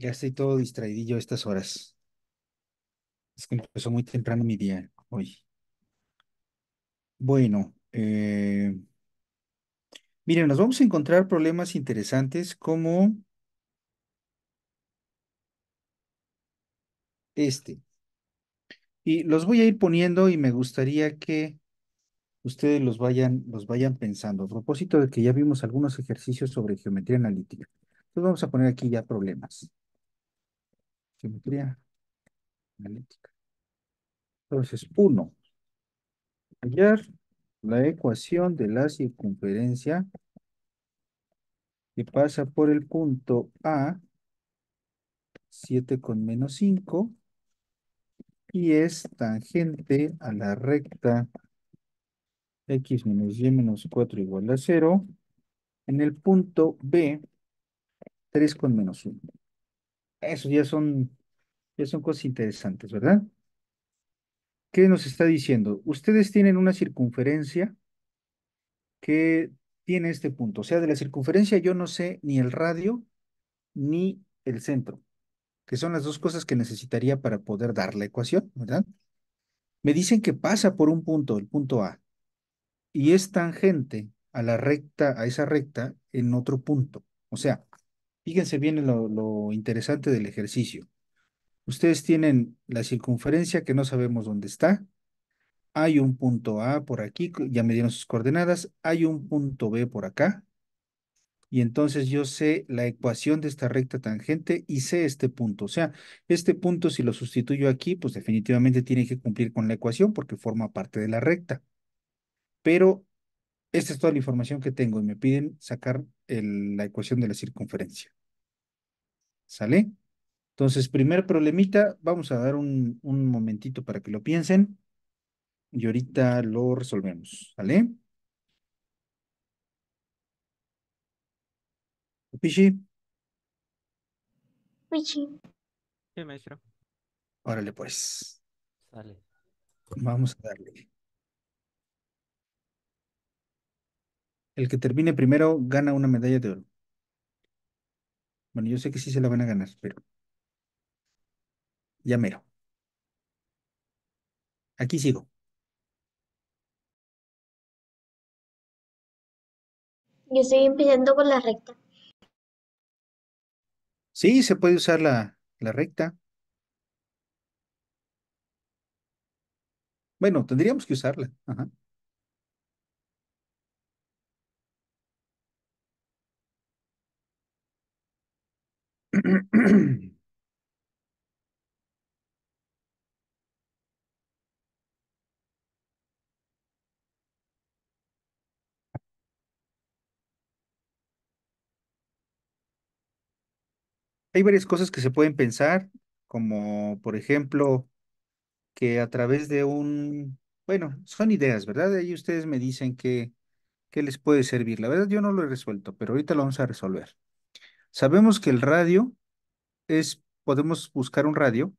Ya estoy todo distraidillo a estas horas. Es que empezó muy temprano mi día hoy. Bueno, eh, miren, nos vamos a encontrar problemas interesantes como este. Y los voy a ir poniendo y me gustaría que ustedes los vayan, los vayan pensando. A propósito de que ya vimos algunos ejercicios sobre geometría analítica. Entonces vamos a poner aquí ya problemas. Geometría analítica. Entonces, uno, hallar la ecuación de la circunferencia que pasa por el punto A, 7 con menos 5, y es tangente a la recta x menos y menos 4 igual a 0, en el punto B, 3 con menos 1. Eso ya son, son cosas interesantes, ¿verdad? ¿Qué nos está diciendo? Ustedes tienen una circunferencia que tiene este punto. O sea, de la circunferencia yo no sé ni el radio ni el centro, que son las dos cosas que necesitaría para poder dar la ecuación, ¿verdad? Me dicen que pasa por un punto, el punto A, y es tangente a la recta, a esa recta en otro punto. O sea, Fíjense bien lo, lo interesante del ejercicio. Ustedes tienen la circunferencia que no sabemos dónde está. Hay un punto A por aquí, ya me dieron sus coordenadas. Hay un punto B por acá. Y entonces yo sé la ecuación de esta recta tangente y sé este punto. O sea, este punto si lo sustituyo aquí, pues definitivamente tiene que cumplir con la ecuación porque forma parte de la recta. Pero esta es toda la información que tengo y me piden sacar la ecuación de la circunferencia. ¿Sale? Entonces, primer problemita, vamos a dar un, un momentito para que lo piensen y ahorita lo resolvemos, ¿sale? Pichi. Pichi. Sí, maestro. Órale, pues. Sale. Vamos a darle. El que termine primero gana una medalla de oro. Bueno, yo sé que sí se la van a ganar, pero ya mero. Aquí sigo. Yo estoy empezando con la recta. Sí, se puede usar la, la recta. Bueno, tendríamos que usarla. Ajá. Hay varias cosas que se pueden pensar, como por ejemplo que a través de un, bueno, son ideas, ¿verdad? Ahí ustedes me dicen que, que les puede servir. La verdad yo no lo he resuelto, pero ahorita lo vamos a resolver. Sabemos que el radio es, podemos buscar un radio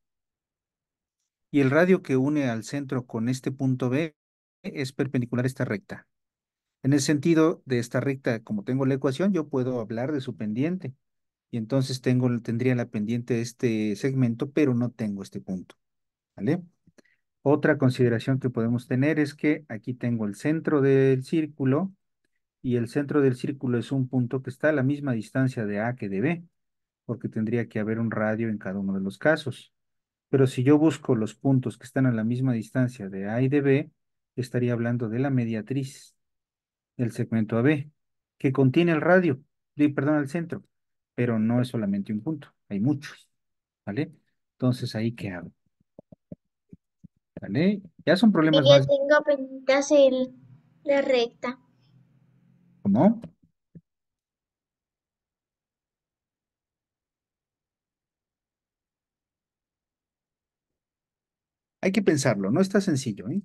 y el radio que une al centro con este punto B es perpendicular a esta recta. En el sentido de esta recta, como tengo la ecuación, yo puedo hablar de su pendiente. Y entonces tengo, tendría la pendiente de este segmento, pero no tengo este punto. ¿Vale? Otra consideración que podemos tener es que aquí tengo el centro del círculo y el centro del círculo es un punto que está a la misma distancia de A que de B porque tendría que haber un radio en cada uno de los casos. Pero si yo busco los puntos que están a la misma distancia de A y de B, estaría hablando de la mediatriz del segmento AB, que contiene el radio, perdón, el centro, pero no es solamente un punto, hay muchos, ¿vale? Entonces, ¿ahí qué hago? ¿Vale? Ya son problemas ya tengo pendientes la recta. ¿Cómo? Hay que pensarlo, no está sencillo, ¿eh?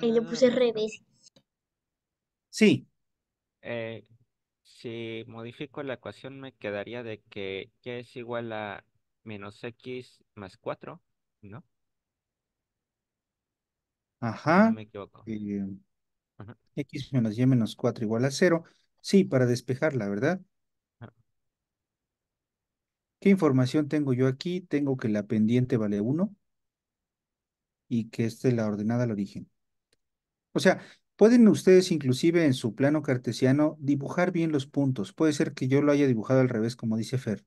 lo puse revés. Sí. Eh, si modifico la ecuación me quedaría de que y es igual a menos x más 4, ¿no? Ajá. No me equivoco. Eh, x menos Y menos 4 igual a 0. Sí, para despejarla, ¿verdad? ¿Qué información tengo yo aquí? Tengo que la pendiente vale 1 y que es la ordenada al origen. O sea, pueden ustedes inclusive en su plano cartesiano dibujar bien los puntos. Puede ser que yo lo haya dibujado al revés, como dice Fer.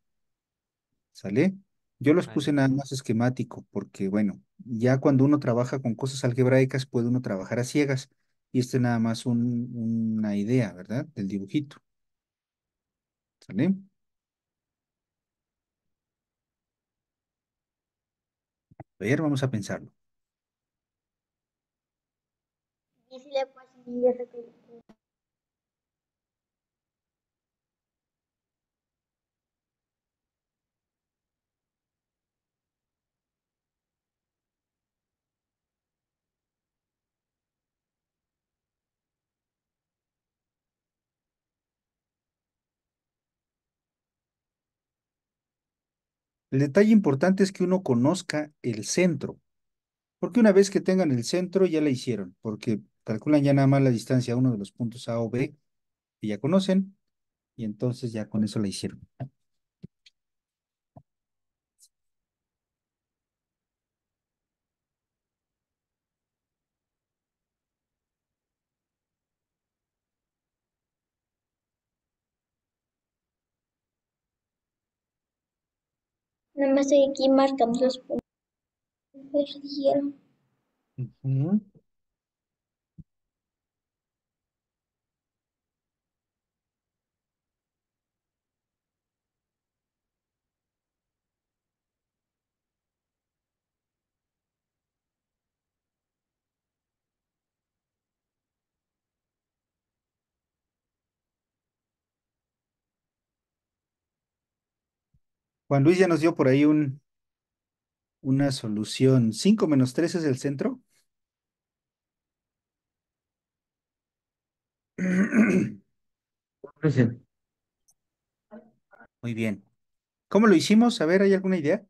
¿Sale? Yo los puse nada más esquemático, porque bueno, ya cuando uno trabaja con cosas algebraicas, puede uno trabajar a ciegas. Y este nada más un, una idea, ¿verdad? Del dibujito. ¿Sale? ayer vamos a pensarlo. Y si El detalle importante es que uno conozca el centro, porque una vez que tengan el centro ya la hicieron, porque calculan ya nada más la distancia a uno de los puntos A o B que ya conocen, y entonces ya con eso la hicieron. Nada más aquí marcamos los puntos Uh -huh. Juan Luis ya nos dio por ahí un, una solución. 5 menos 3 es el centro. Muy bien. ¿Cómo lo hicimos? A ver, ¿hay alguna idea?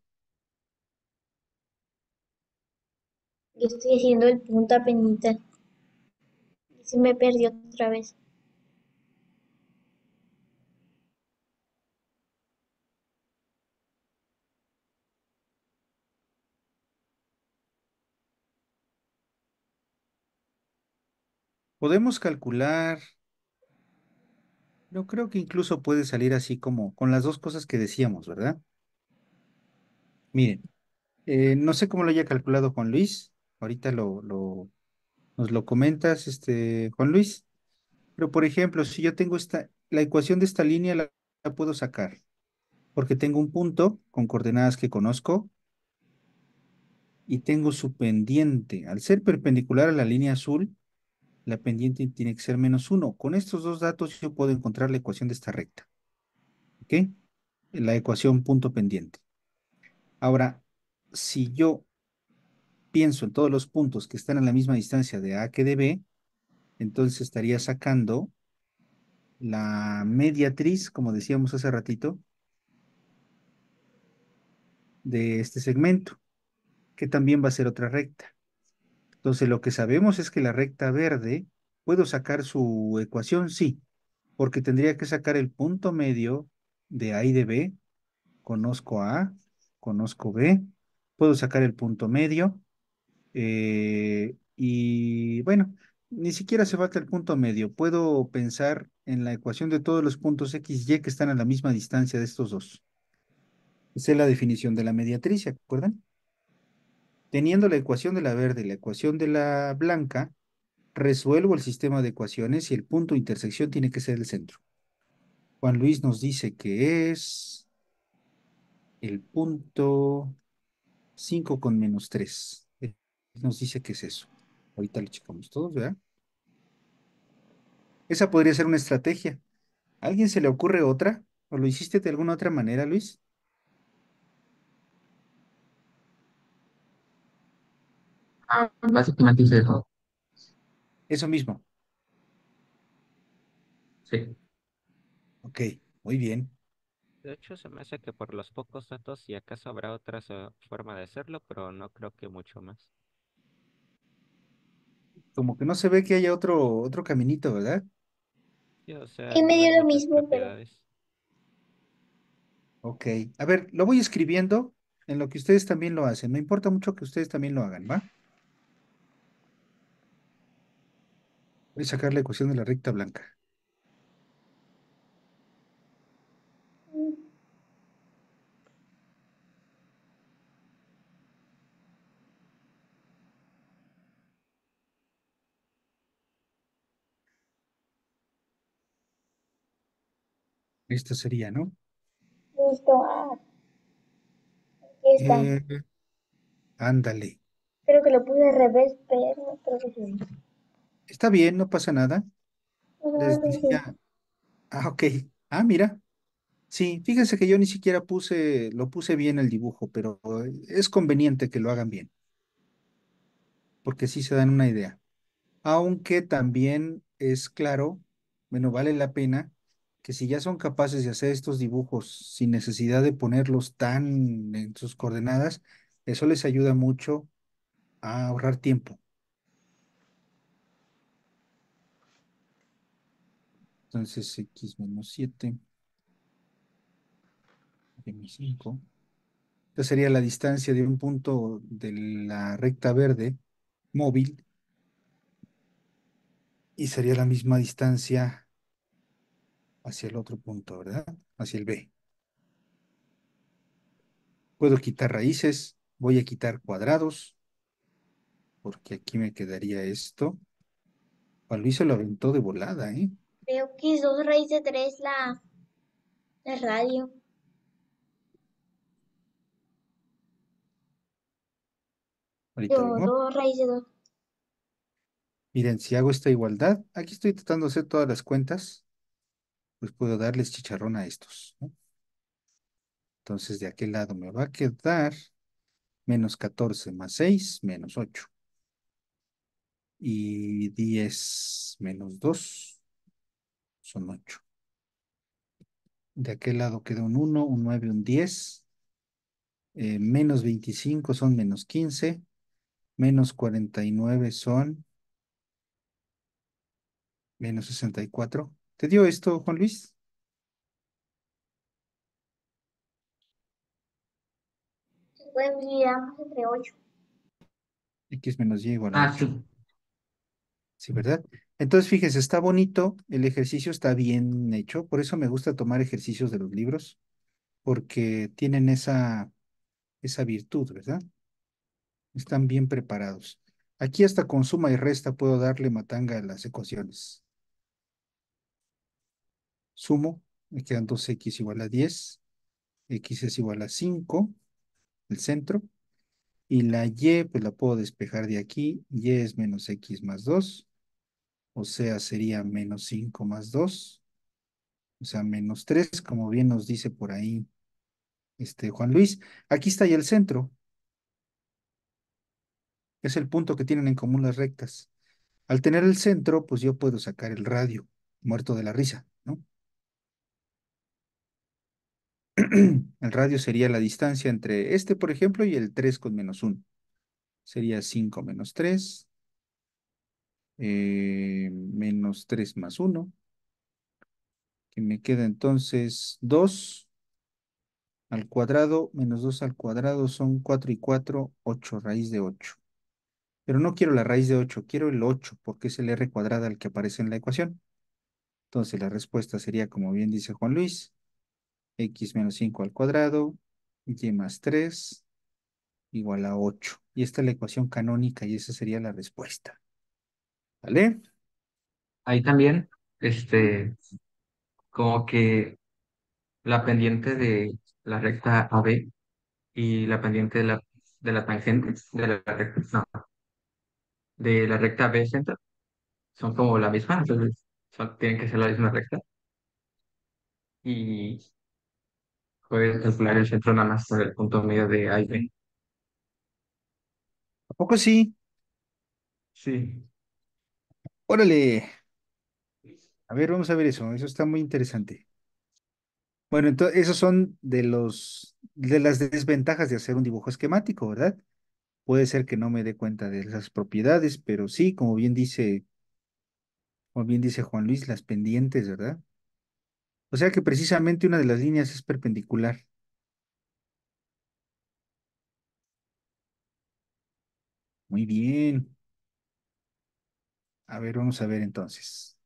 Yo estoy haciendo el punta penita. Se me perdió otra vez. Podemos calcular, yo creo que incluso puede salir así como con las dos cosas que decíamos, ¿verdad? Miren, eh, no sé cómo lo haya calculado Juan Luis, ahorita lo, nos lo comentas, este, Juan Luis, pero por ejemplo, si yo tengo esta, la ecuación de esta línea la puedo sacar, porque tengo un punto con coordenadas que conozco, y tengo su pendiente. Al ser perpendicular a la línea azul, la pendiente tiene que ser menos 1. Con estos dos datos yo puedo encontrar la ecuación de esta recta. ¿Ok? La ecuación punto pendiente. Ahora, si yo pienso en todos los puntos que están a la misma distancia de A que de B, entonces estaría sacando la mediatriz, como decíamos hace ratito, de este segmento, que también va a ser otra recta. Entonces, lo que sabemos es que la recta verde, ¿puedo sacar su ecuación? Sí, porque tendría que sacar el punto medio de A y de B. Conozco A, conozco B, puedo sacar el punto medio. Eh, y bueno, ni siquiera se falta el punto medio. Puedo pensar en la ecuación de todos los puntos x, y que están a la misma distancia de estos dos. Esa es la definición de la mediatriz, ¿se acuerdan? Teniendo la ecuación de la verde y la ecuación de la blanca, resuelvo el sistema de ecuaciones y el punto de intersección tiene que ser el centro. Juan Luis nos dice que es el punto 5 con menos 3. Nos dice que es eso. Ahorita lo checamos todos, ¿verdad? Esa podría ser una estrategia. ¿A alguien se le ocurre otra? ¿O lo hiciste de alguna otra manera, Luis? Básicamente eso. Eso mismo. Sí. Ok, muy bien. De hecho, se me hace que por los pocos datos, y acaso habrá otra forma de hacerlo, pero no creo que mucho más. Como que no se ve que haya otro, otro caminito, ¿verdad? y medio lo mismo, pero... Ok, a ver, lo voy escribiendo en lo que ustedes también lo hacen. No importa mucho que ustedes también lo hagan, ¿va? Voy a sacar la ecuación de la recta blanca. Esto sería, ¿no? Listo. Ah. está. Eh, ándale. Creo que lo pude al revés, pero creo que sí. Está bien, no pasa nada. Les decía, ah, ok. Ah, mira. Sí, fíjense que yo ni siquiera puse, lo puse bien el dibujo, pero es conveniente que lo hagan bien. Porque sí se dan una idea. Aunque también es claro, bueno, vale la pena que si ya son capaces de hacer estos dibujos sin necesidad de ponerlos tan en sus coordenadas, eso les ayuda mucho a ahorrar tiempo. Entonces x menos 7 5. Esta sería la distancia de un punto de la recta verde móvil y sería la misma distancia hacia el otro punto, ¿verdad? Hacia el B. Puedo quitar raíces, voy a quitar cuadrados, porque aquí me quedaría esto. Juan Luis se lo aventó de volada, ¿eh? creo que es 2 raíz de 3 la, la radio. Ahorita 2 raíz de 2. Miren, si hago esta igualdad, aquí estoy tratando de hacer todas las cuentas, pues puedo darles chicharrón a estos. Entonces, de aquel lado me va a quedar menos 14 más 6, menos 8. Y 10 menos 2, son 8. De aquel lado queda un 1, un 9, un 10. Eh, menos 25 son menos 15. Menos 49 son menos 64. ¿Te dio esto, Juan Luis? pueden entre 8. X menos Y igual a 8. Ah, sí. Sí, ¿verdad? Entonces, fíjese, está bonito, el ejercicio está bien hecho, por eso me gusta tomar ejercicios de los libros, porque tienen esa, esa virtud, ¿verdad? Están bien preparados. Aquí hasta con suma y resta puedo darle matanga a las ecuaciones. Sumo, me quedan 2x igual a 10, x es igual a 5, el centro, y la y pues la puedo despejar de aquí, y es menos x más 2, o sea, sería menos 5 más 2, o sea, menos 3, como bien nos dice por ahí este, Juan Luis. Aquí está ya el centro. Es el punto que tienen en común las rectas. Al tener el centro, pues yo puedo sacar el radio, muerto de la risa, ¿no? El radio sería la distancia entre este, por ejemplo, y el 3 con menos 1. Sería 5 menos 3, eh, menos 3 más 1, que me queda entonces 2 al cuadrado, menos 2 al cuadrado son 4 y 4, 8, raíz de 8. Pero no quiero la raíz de 8, quiero el 8, porque es el r cuadrada al que aparece en la ecuación. Entonces la respuesta sería, como bien dice Juan Luis, x menos 5 al cuadrado, y más 3, igual a 8. Y esta es la ecuación canónica y esa sería la respuesta. ¿Vale? Ahí también, este, como que la pendiente de la recta AB y la pendiente de la, de la tangente, de la recta, de la recta B centro, son como la misma, entonces tienen que ser la misma recta. Y puedes calcular el centro nada más por el punto medio de A y B. ¿A poco sí? Sí. Órale, a ver, vamos a ver eso, eso está muy interesante. Bueno, entonces, esos son de los, de las desventajas de hacer un dibujo esquemático, ¿verdad? Puede ser que no me dé cuenta de las propiedades, pero sí, como bien dice, como bien dice Juan Luis, las pendientes, ¿verdad? O sea que precisamente una de las líneas es perpendicular. Muy bien. A ver, vamos a ver entonces.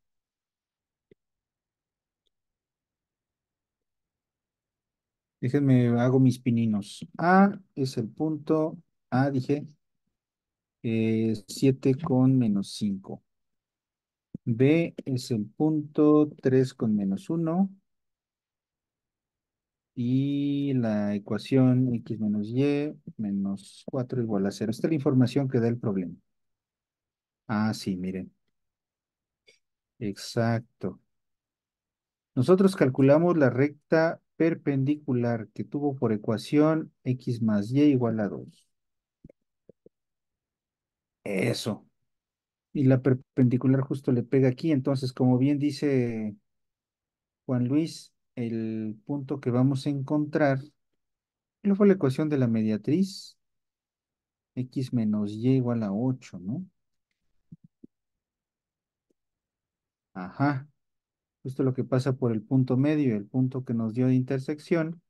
Déjenme, hago mis pininos. A es el punto, A dije, 7 eh, con menos 5. B es el punto 3 con menos 1. Y la ecuación X menos Y menos 4 igual a 0. Esta es la información que da el problema. Ah, sí, miren. Exacto. Nosotros calculamos la recta perpendicular que tuvo por ecuación x más y igual a 2. Eso. Y la perpendicular justo le pega aquí. Entonces, como bien dice Juan Luis, el punto que vamos a encontrar ¿cuál fue la ecuación de la mediatriz? x menos y igual a 8, ¿no? Ajá. Justo lo que pasa por el punto medio, el punto que nos dio de intersección,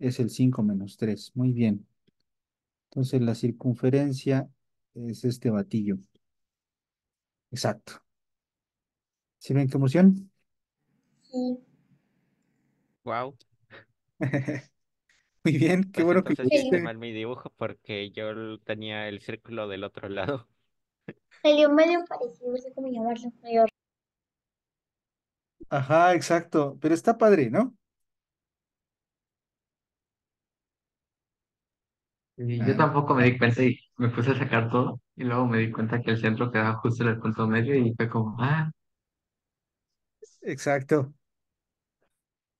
es el 5 menos 3. Muy bien. Entonces la circunferencia es este batillo. Exacto. ¿Sí ven qué emoción? Sí. Wow. Muy bien, qué pues bueno que mal mi dibujo porque yo tenía el círculo del otro lado. Salió medio parecido, no sé cómo llamarlo, mayor. Ajá, exacto. Pero está padre, ¿no? yo ah. tampoco me di cuenta y me puse a sacar todo y luego me di cuenta que el centro quedaba justo en el punto medio y fue como, ah, exacto,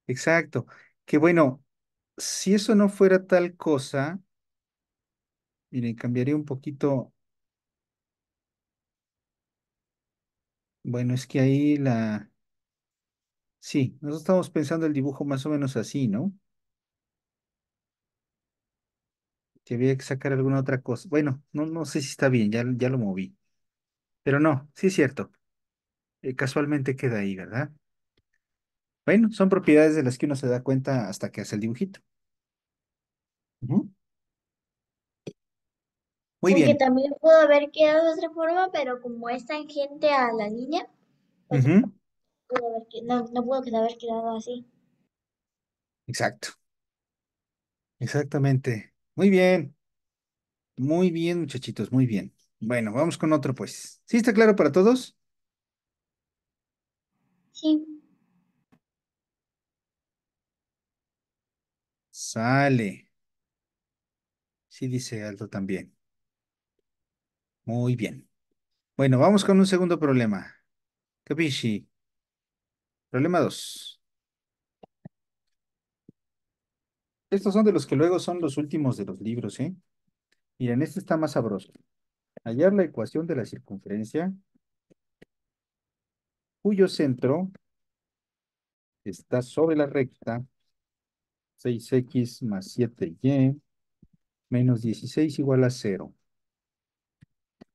exacto. Que bueno, si eso no fuera tal cosa, miren, cambiaría un poquito. Bueno, es que ahí la, Sí, nosotros estamos pensando el dibujo más o menos así, ¿no? Que había que sacar alguna otra cosa. Bueno, no, no sé si está bien, ya, ya lo moví. Pero no, sí es cierto. Eh, casualmente queda ahí, ¿verdad? Bueno, son propiedades de las que uno se da cuenta hasta que hace el dibujito. Muy bien. bien. también pudo haber quedado de otra forma, pero como es tangente a la niña no, no pudo haber quedado así. Exacto. Exactamente. Muy bien. Muy bien, muchachitos, muy bien. Bueno, vamos con otro pues. ¿Sí está claro para todos? Sí. Sale. Sí dice algo también. Muy bien. Bueno, vamos con un segundo problema. Capisci. Problema 2. Estos son de los que luego son los últimos de los libros, ¿eh? en este está más sabroso. Hallar la ecuación de la circunferencia cuyo centro está sobre la recta 6x más 7y menos 16 igual a 0.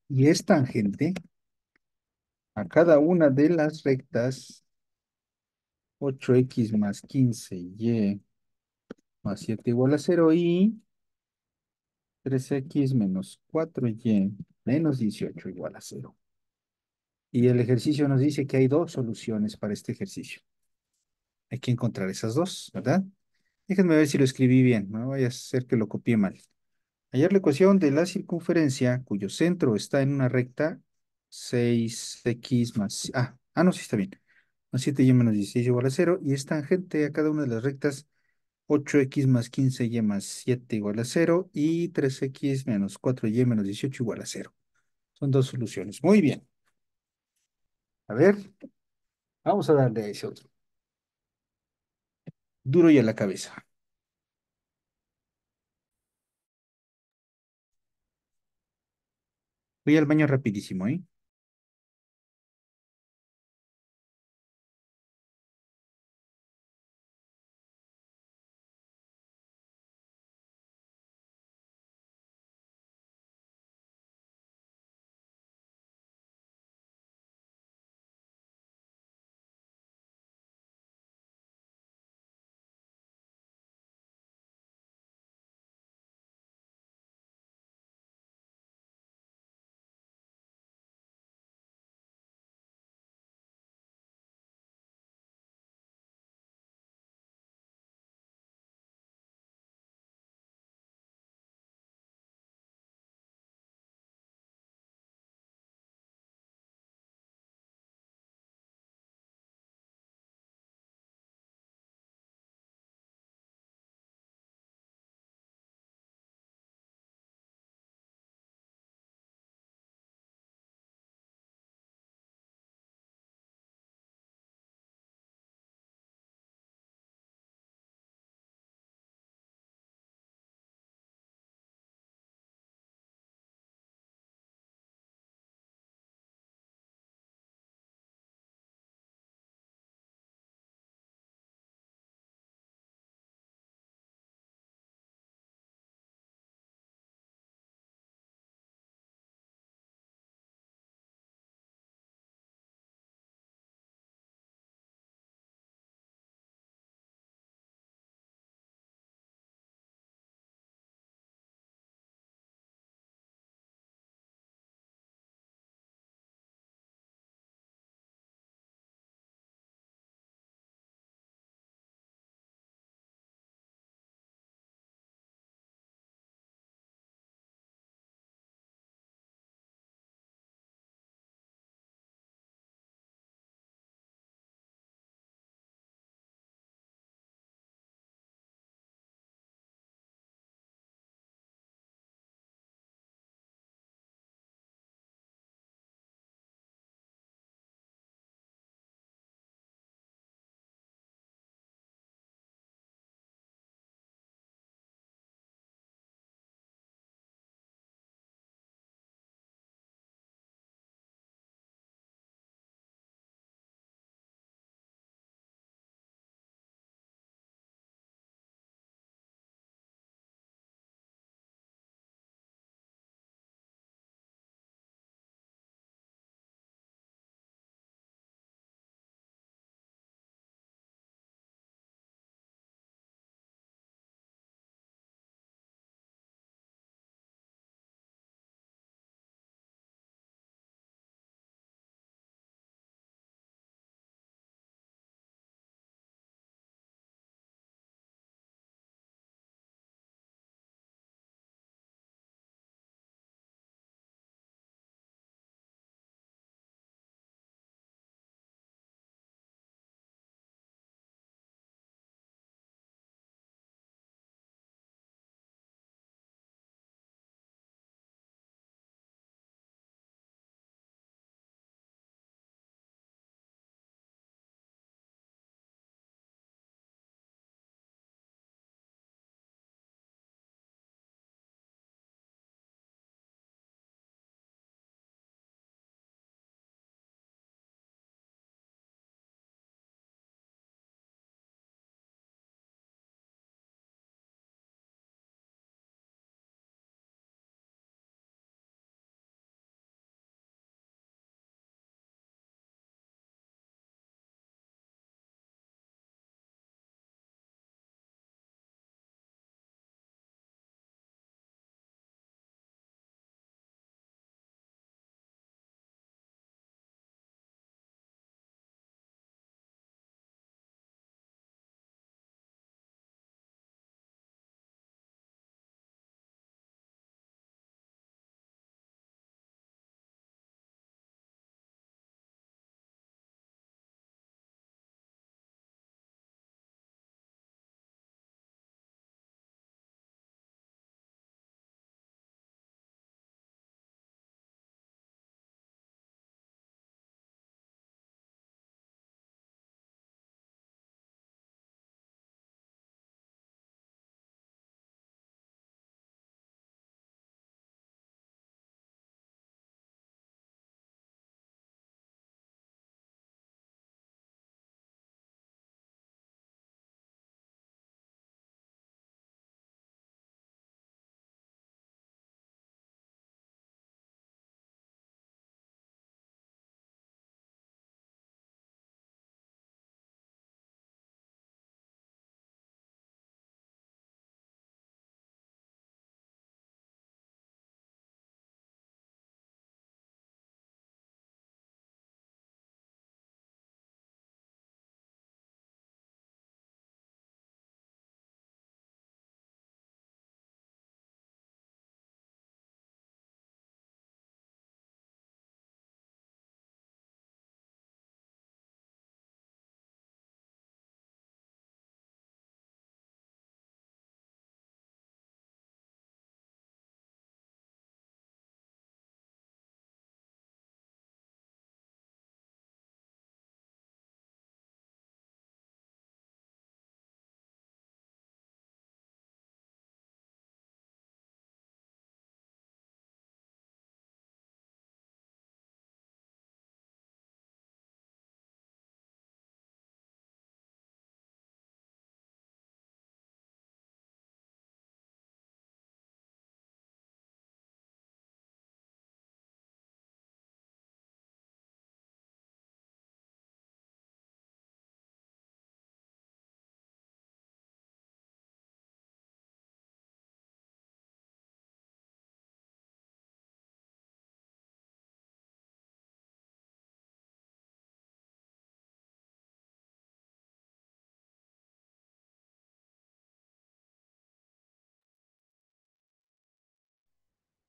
Y es tangente a cada una de las rectas 8x más 15y más 7 igual a 0 y 3x menos 4y menos 18 igual a 0. Y el ejercicio nos dice que hay dos soluciones para este ejercicio. Hay que encontrar esas dos, ¿verdad? Déjenme ver si lo escribí bien, no vaya a ser que lo copié mal. Hallar la ecuación de la circunferencia cuyo centro está en una recta 6x más... Ah, ah no, sí está bien más 7y menos 16 igual a 0, y es tangente a cada una de las rectas 8x más 15y más 7 igual a 0, y 3x menos 4y menos 18 igual a 0. Son dos soluciones. Muy bien. A ver, vamos a darle a ese otro. Duro y a la cabeza. Voy al baño rapidísimo, ¿eh?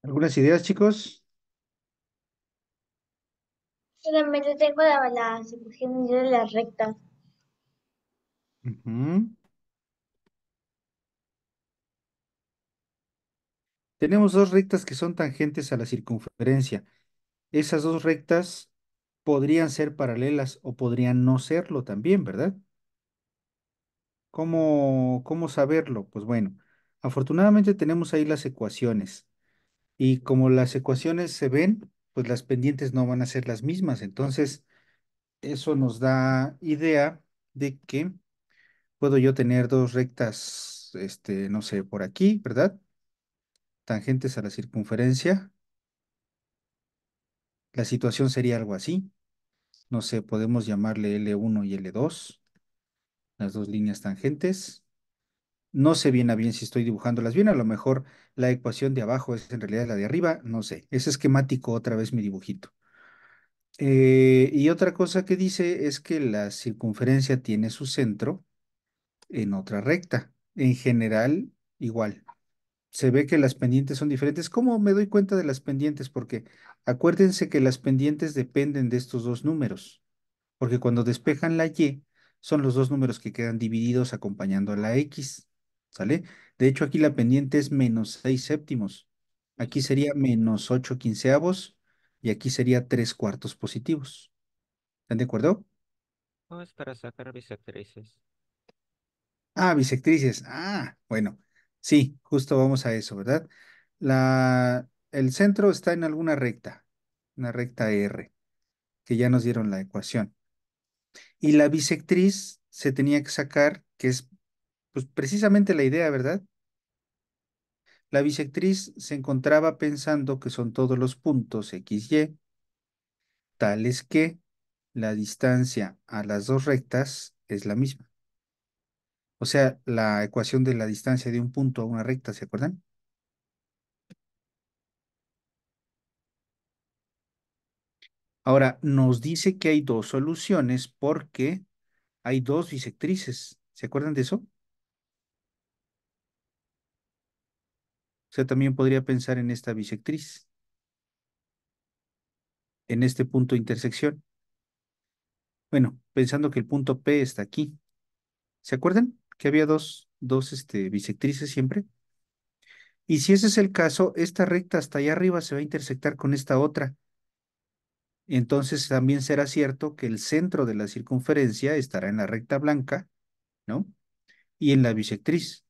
¿Algunas ideas, chicos? Solamente tengo la, circunferencia de las rectas. Tenemos dos rectas que son tangentes a la circunferencia. Esas dos rectas podrían ser paralelas o podrían no serlo también, ¿verdad? ¿Cómo, cómo saberlo? Pues bueno, afortunadamente tenemos ahí las ecuaciones. Y como las ecuaciones se ven, pues las pendientes no van a ser las mismas. Entonces, eso nos da idea de que puedo yo tener dos rectas, este, no sé, por aquí, ¿verdad? Tangentes a la circunferencia. La situación sería algo así. No sé, podemos llamarle L1 y L2, las dos líneas tangentes. No sé bien a bien si estoy dibujándolas bien, a lo mejor la ecuación de abajo es en realidad la de arriba, no sé. Es esquemático otra vez mi dibujito. Eh, y otra cosa que dice es que la circunferencia tiene su centro en otra recta. En general, igual. Se ve que las pendientes son diferentes. ¿Cómo me doy cuenta de las pendientes? Porque acuérdense que las pendientes dependen de estos dos números. Porque cuando despejan la Y, son los dos números que quedan divididos acompañando a la X. ¿Sale? De hecho, aquí la pendiente es menos 6 séptimos. Aquí sería menos 8 quinceavos y aquí sería 3 cuartos positivos. ¿Están de acuerdo? No, es para sacar bisectrices. Ah, bisectrices. Ah, bueno. Sí, justo vamos a eso, ¿verdad? La, el centro está en alguna recta, una recta R, que ya nos dieron la ecuación. Y la bisectriz se tenía que sacar, que es pues precisamente la idea, ¿verdad? La bisectriz se encontraba pensando que son todos los puntos x y tales que la distancia a las dos rectas es la misma. O sea, la ecuación de la distancia de un punto a una recta, ¿se acuerdan? Ahora, nos dice que hay dos soluciones porque hay dos bisectrices. ¿Se acuerdan de eso? sea, también podría pensar en esta bisectriz, en este punto de intersección. Bueno, pensando que el punto P está aquí. ¿Se acuerdan que había dos, dos este, bisectrices siempre? Y si ese es el caso, esta recta hasta allá arriba se va a intersectar con esta otra. Entonces también será cierto que el centro de la circunferencia estará en la recta blanca, ¿no? Y en la bisectriz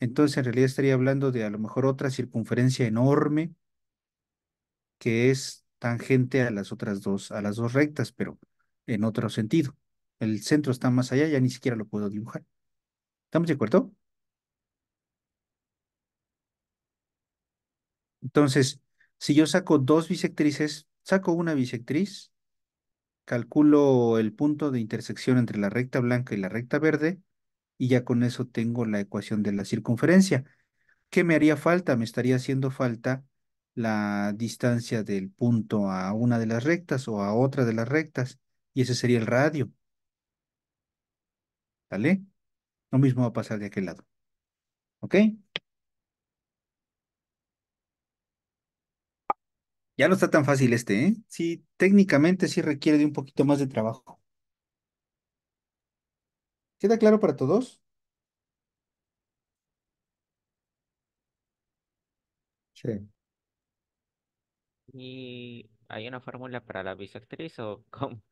entonces en realidad estaría hablando de a lo mejor otra circunferencia enorme que es tangente a las otras dos, a las dos rectas, pero en otro sentido. El centro está más allá, ya ni siquiera lo puedo dibujar. ¿Estamos de acuerdo? Entonces, si yo saco dos bisectrices, saco una bisectriz, calculo el punto de intersección entre la recta blanca y la recta verde, y ya con eso tengo la ecuación de la circunferencia. ¿Qué me haría falta? Me estaría haciendo falta la distancia del punto a una de las rectas o a otra de las rectas y ese sería el radio. ¿Vale? Lo mismo va a pasar de aquel lado. ¿Ok? Ya no está tan fácil este, ¿eh? Sí, técnicamente sí requiere de un poquito más de trabajo. ¿Queda claro para todos? Sí. ¿Y hay una fórmula para la bisectriz o cómo?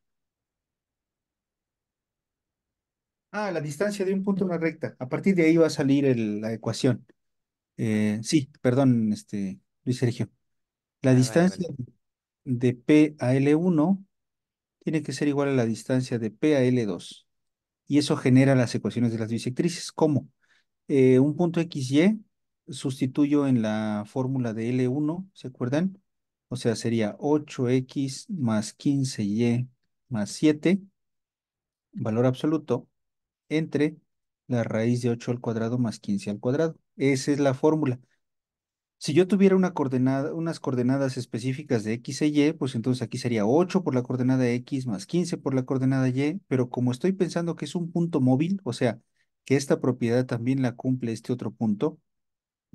Ah, la distancia de un punto a una recta. A partir de ahí va a salir la ecuación. Eh, sí, perdón, este, Luis Sergio. La ah, distancia de P a L1 tiene que ser igual a la distancia de P a L2 y eso genera las ecuaciones de las bisectrices. ¿Cómo? Eh, un punto XY sustituyo en la fórmula de L1, ¿se acuerdan? O sea, sería 8x más 15y más 7, valor absoluto, entre la raíz de 8 al cuadrado más 15 al cuadrado. Esa es la fórmula. Si yo tuviera unas coordenadas específicas de x e y, pues entonces aquí sería 8 por la coordenada x más 15 por la coordenada y, pero como estoy pensando que es un punto móvil, o sea, que esta propiedad también la cumple este otro punto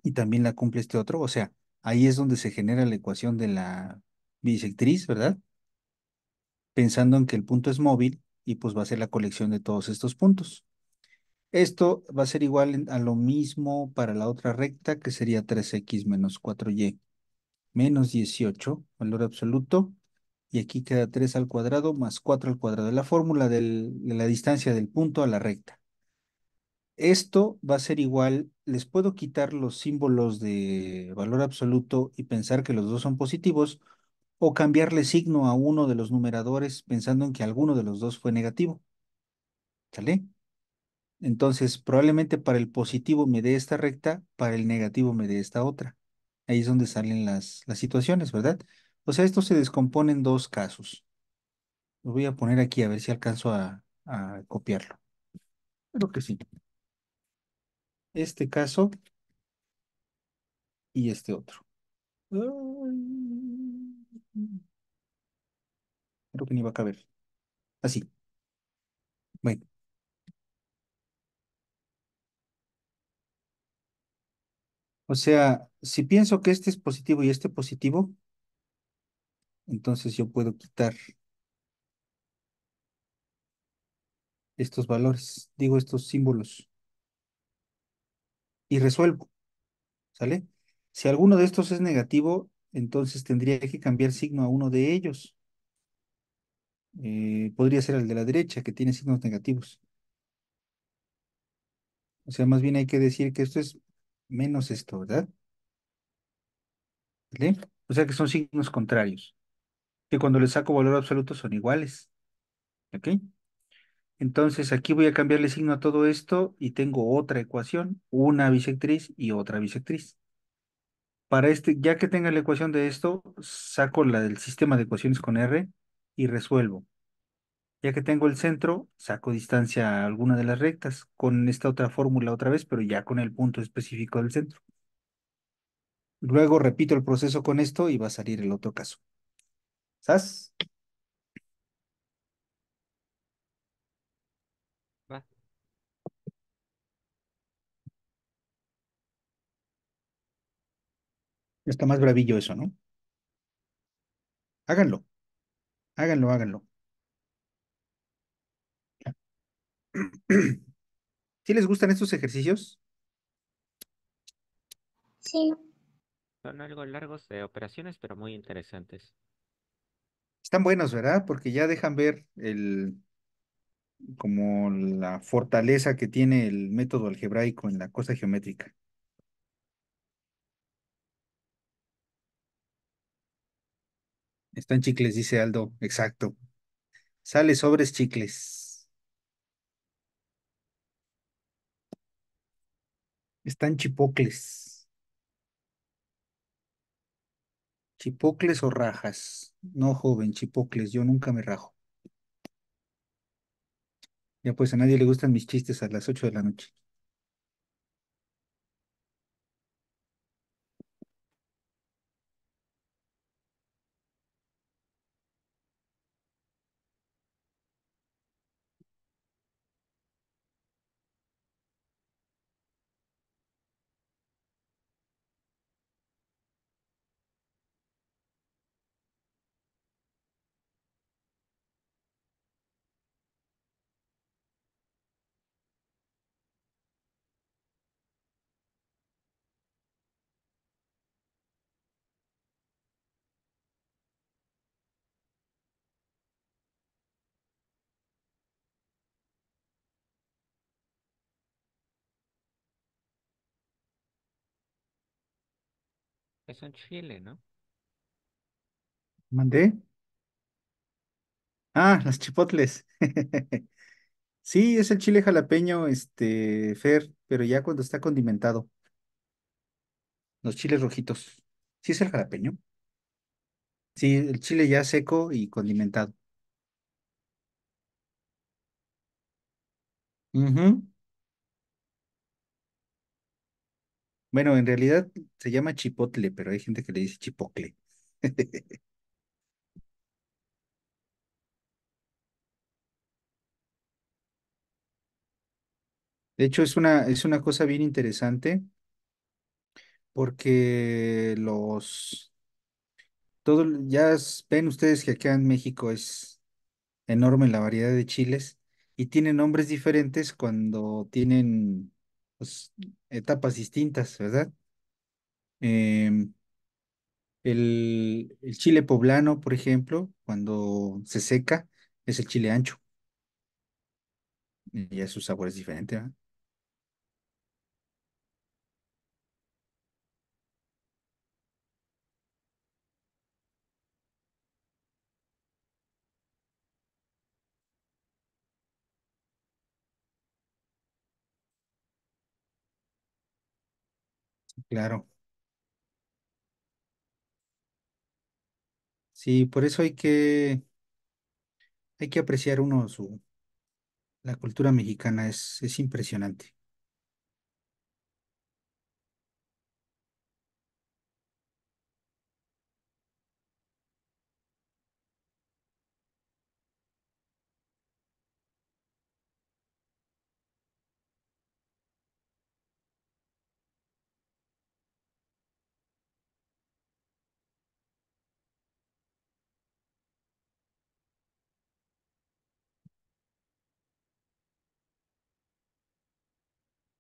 y también la cumple este otro, o sea, ahí es donde se genera la ecuación de la bisectriz, ¿verdad? Pensando en que el punto es móvil y pues va a ser la colección de todos estos puntos. Esto va a ser igual a lo mismo para la otra recta, que sería 3x menos 4y menos 18, valor absoluto. Y aquí queda 3 al cuadrado más 4 al cuadrado. La fórmula de la distancia del punto a la recta. Esto va a ser igual, les puedo quitar los símbolos de valor absoluto y pensar que los dos son positivos, o cambiarle signo a uno de los numeradores pensando en que alguno de los dos fue negativo. ¿Sale? Entonces, probablemente para el positivo me dé esta recta, para el negativo me dé esta otra. Ahí es donde salen las, las situaciones, ¿verdad? O sea, esto se descompone en dos casos. Lo voy a poner aquí a ver si alcanzo a, a copiarlo. Creo que sí. Este caso y este otro. Creo que ni va a caber. Así. Bueno. O sea, si pienso que este es positivo y este positivo, entonces yo puedo quitar estos valores, digo estos símbolos. Y resuelvo, ¿sale? Si alguno de estos es negativo, entonces tendría que cambiar signo a uno de ellos. Eh, podría ser el de la derecha, que tiene signos negativos. O sea, más bien hay que decir que esto es menos esto, ¿verdad? O sea que son signos contrarios, que cuando le saco valor absoluto son iguales. ¿Ok? Entonces aquí voy a cambiarle signo a todo esto y tengo otra ecuación, una bisectriz y otra bisectriz. Para este, ya que tenga la ecuación de esto, saco la del sistema de ecuaciones con R y resuelvo. Ya que tengo el centro, saco distancia a alguna de las rectas con esta otra fórmula otra vez, pero ya con el punto específico del centro. Luego repito el proceso con esto y va a salir el otro caso. ¿Sas? Está más bravillo eso, ¿no? Háganlo. Háganlo, háganlo. ¿Sí les gustan estos ejercicios? Sí. Son algo largos de operaciones, pero muy interesantes. Están buenos, ¿verdad? Porque ya dejan ver el como la fortaleza que tiene el método algebraico en la cosa geométrica. Están chicles, dice Aldo. Exacto. Sale sobres chicles. Están chipocles. Chipocles o rajas. No, joven, chipocles. Yo nunca me rajo. Ya pues a nadie le gustan mis chistes a las 8 de la noche. es un Chile, ¿no? ¿Mandé? Ah, las chipotles. Sí, es el chile jalapeño, este, Fer, pero ya cuando está condimentado. Los chiles rojitos. ¿Sí es el jalapeño? Sí, el chile ya seco y condimentado. Ajá. Bueno, en realidad se llama chipotle, pero hay gente que le dice chipocle. De hecho, es una, es una cosa bien interesante porque los, todos ya ven ustedes que acá en México es enorme la variedad de chiles y tienen nombres diferentes cuando tienen, pues, etapas distintas, ¿verdad? Em, el, el, chile poblano, por ejemplo, cuando se seca, es el chile ancho. Y ya su sabor es diferente, ¿verdad? Claro. Sí, por eso hay que, hay que apreciar uno su, la cultura mexicana, es, es impresionante.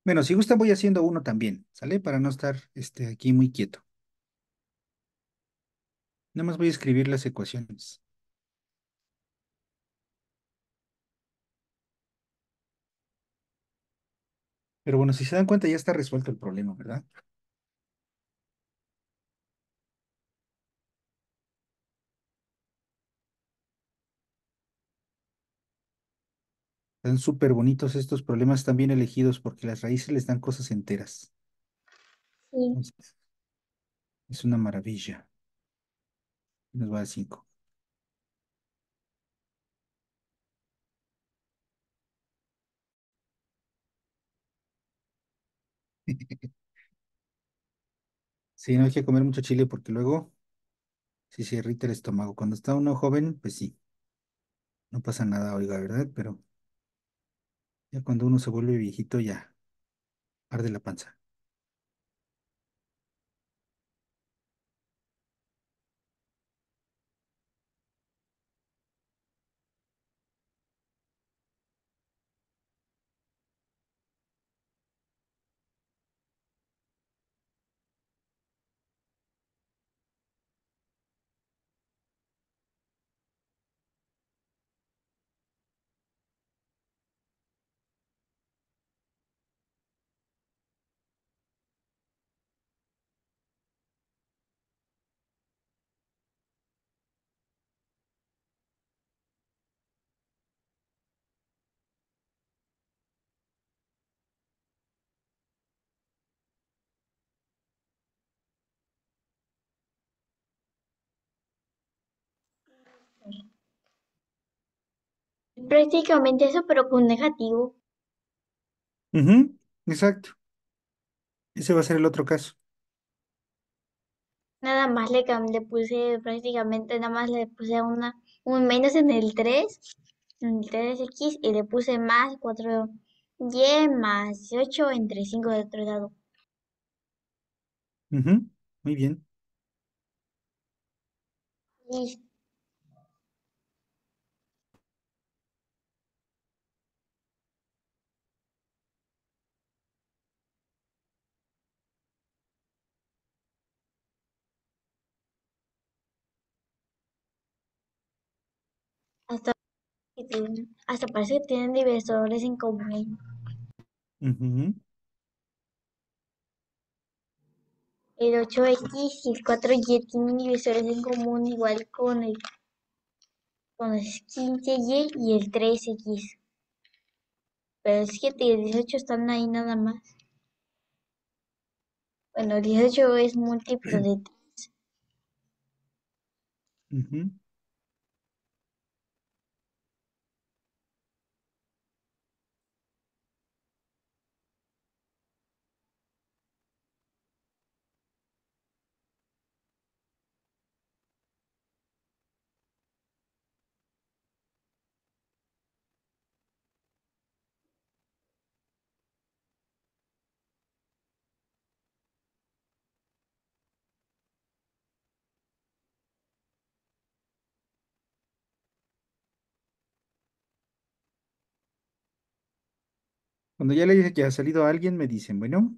Bueno, si gusta voy haciendo uno también, ¿sale? Para no estar este, aquí muy quieto. Nada más voy a escribir las ecuaciones. Pero bueno, si se dan cuenta ya está resuelto el problema, ¿verdad? Están súper bonitos estos problemas, están bien elegidos porque las raíces les dan cosas enteras. Sí. es una maravilla. Nos va a cinco. Sí, no hay que comer mucho chile porque luego sí se irrita el estómago. Cuando está uno joven, pues sí. No pasa nada, oiga, ¿verdad? Pero ya cuando uno se vuelve viejito ya arde la panza. prácticamente eso, pero con negativo. exacto. Ese va a ser el otro caso. Nada más le, puse prácticamente, nada más le puse una, un menos en el 3, en el 3x, y le puse más 4y más 8 entre 5 de otro lado. Muy bien. Listo. Hasta, hasta parece que tienen divisores en común. El 8X y el 4Y tienen divisores en común igual con el, 15Y y el 3X. Pero el 7 y el 18 están ahí nada más. Bueno, el 18 es múltiplo de 3. Ajá. Cuando ya le dije que ha salido alguien, me dicen, bueno,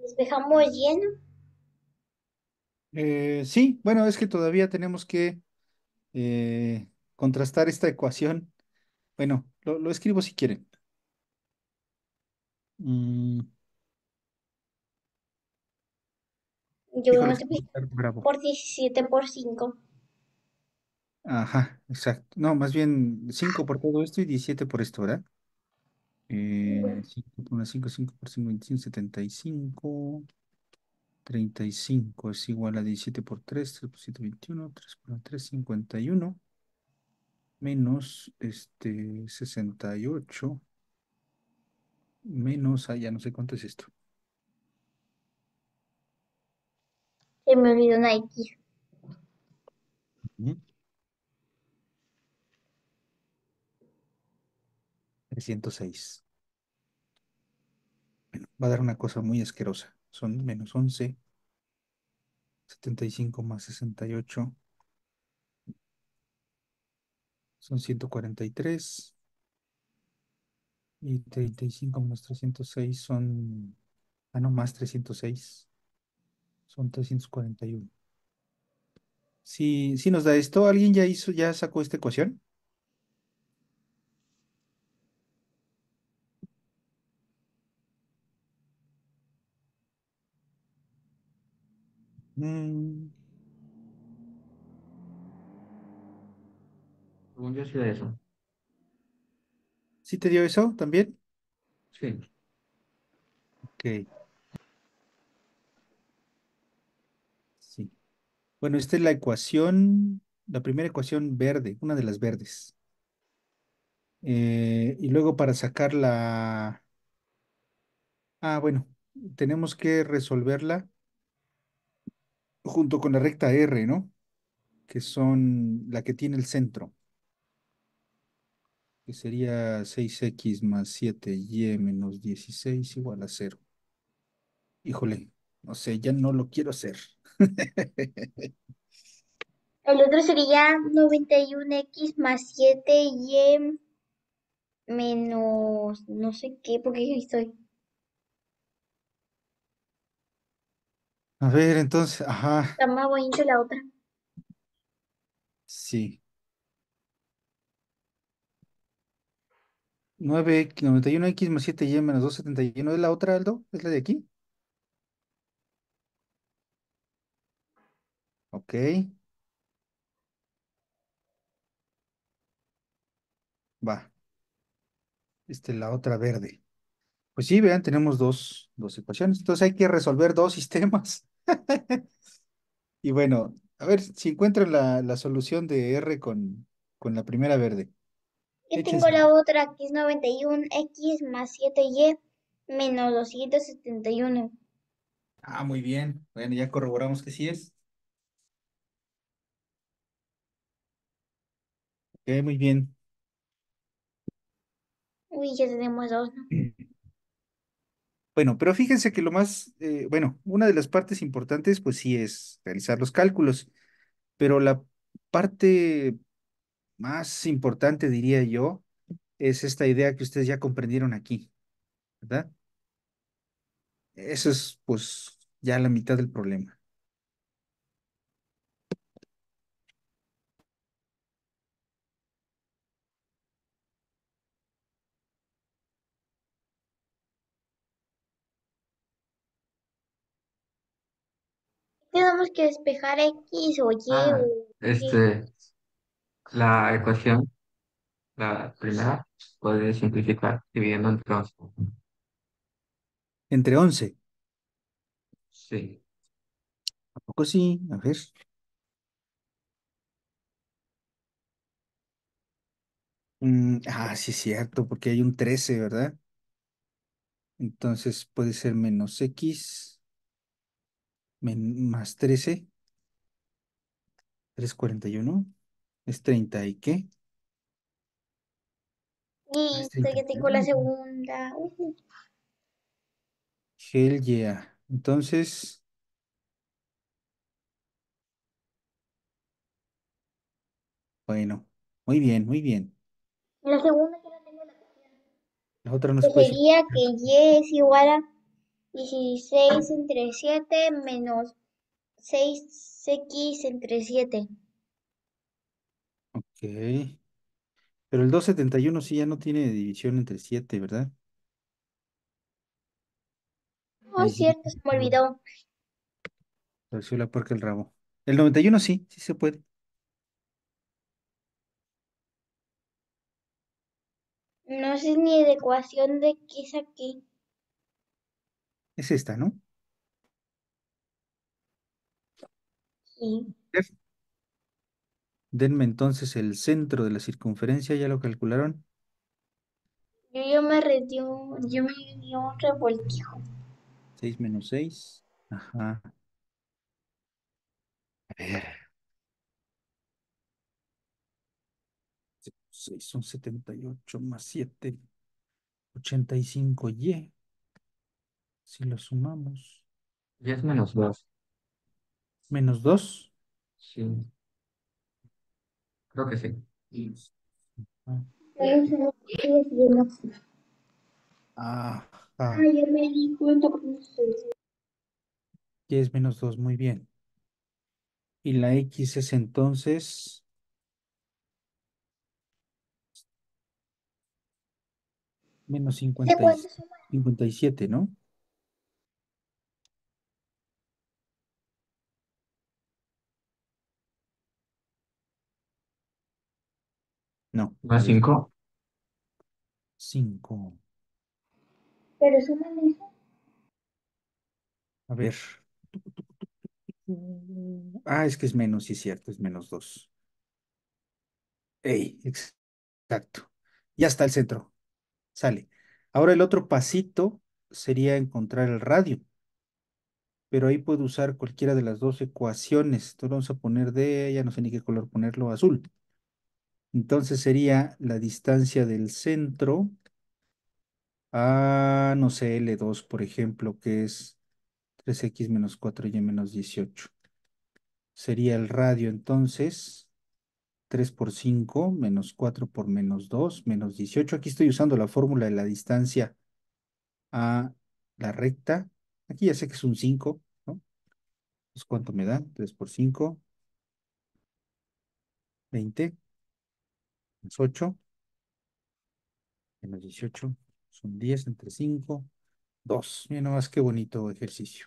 ¿les dejamos lleno? Eh, sí, bueno, es que todavía tenemos que eh, contrastar esta ecuación. Bueno, lo, escribo si quieren. Mm. Yo Y corresponder bravo. por 17 por 5. Ajá, exacto. No, más bien 5 por todo esto y 17 por esto, ¿verdad? Eh, 5 por 5, 5 por 5, 25, 75. 35 es igual a 17 por 3, 3 por 7, 21, 3 por 3, 51, menos este 68, menos, ah, ya no sé cuánto es esto. Se me olvidó una 306. Bueno, va a dar una cosa muy asquerosa. Son menos 11. 75 más 68. Son 143. Y 35 más 306 son... Ah, no, más 306. Son 341. Si, si nos da esto, ¿alguien ya hizo, ya sacó esta ecuación? Mm. Según yo sí da eso. ¿Sí te dio eso también? Sí. Ok. Bueno, esta es la ecuación, la primera ecuación verde, una de las verdes. Eh, y luego para sacar la... Ah, bueno, tenemos que resolverla junto con la recta R, ¿no? Que son la que tiene el centro. Que sería 6x más 7y menos 16 igual a 0. Híjole, no sé, ya no lo quiero hacer. El otro sería 91x más 7y menos no sé qué, porque estoy. A ver, entonces, ajá. Está más bonito la otra. Sí. 9, 91x más 7y menos 271 es la otra, Aldo, es la de aquí. Ok. Va. Este, la otra verde. Pues sí, vean, tenemos dos, dos ecuaciones. Entonces hay que resolver dos sistemas. y bueno, a ver si encuentran la, solución de R con, con la primera verde. Yo tengo la otra, que es 91x más 7y e, menos 271. Ah, muy bien. Bueno, ya corroboramos que sí es. muy bien. Uy, ya tenemos dos, ¿no? Bueno, pero fíjense que lo más, eh, bueno, una de las partes importantes, pues sí es realizar los cálculos, pero la parte más importante, diría yo, es esta idea que ustedes ya comprendieron aquí, ¿verdad? Eso es, pues, ya la mitad del problema. tenemos que despejar X o Y ah, este, la ecuación, la primera, puede simplificar dividiendo entre 11. Entre 11. Sí. ¿A poco sí? A ver. Mm, ah, sí es cierto, porque hay un 13, ¿verdad? Entonces puede ser menos X más 13. 341 es 30 y qué? Ah, y que tengo la segunda. Gel Hell yeah. Entonces. Bueno, muy bien, muy bien. La segunda que no tengo la primera. La otra no es puede. Sería que Y es igual a 16 entre 7 menos 6x entre 7. Ok. Pero el 271 sí ya no tiene división entre 7, ¿verdad? No oh, es cierto, se me olvidó. Torció la puerca el rabo. El 91 sí, sí se puede. No sé ni de ecuación de X es aquí. Es esta, ¿no? Sí. Denme entonces el centro de la circunferencia, ¿ya lo calcularon? Yo ya me rendí yo me dio un revoltijo. 6 menos 6. Ajá. A ver. 6 son 78 más 7. 85Y. Si lo sumamos, 10 menos 2. menos 2. Sí. Creo que sí. Y- Ah, Ajá. yo me 10 menos 2, muy bien. Y la X es entonces menos 50 57, ¿no? No, ah, ¿No es 5? 5. Pero una misma. A ver. Ah, es que es menos, sí, cierto, es menos 2. Ey, exacto. Ya está el centro. Sale. Ahora el otro pasito sería encontrar el radio. Pero ahí puedo usar cualquiera de las dos ecuaciones. Entonces vamos a poner de, ya no sé ni qué color ponerlo, azul. Entonces sería la distancia del centro a, no sé, L2, por ejemplo, que es 3x menos 4y menos 18. Sería el radio, entonces, 3 por 5 menos 4 por menos 2 menos 18. Aquí estoy usando la fórmula de la distancia a la recta. Aquí ya sé que es un 5, ¿no? Pues ¿cuánto me da? 3 por 5, 20 Menos 8. Menos 18. Son 10 entre 5. 2. Mira nomás qué bonito ejercicio.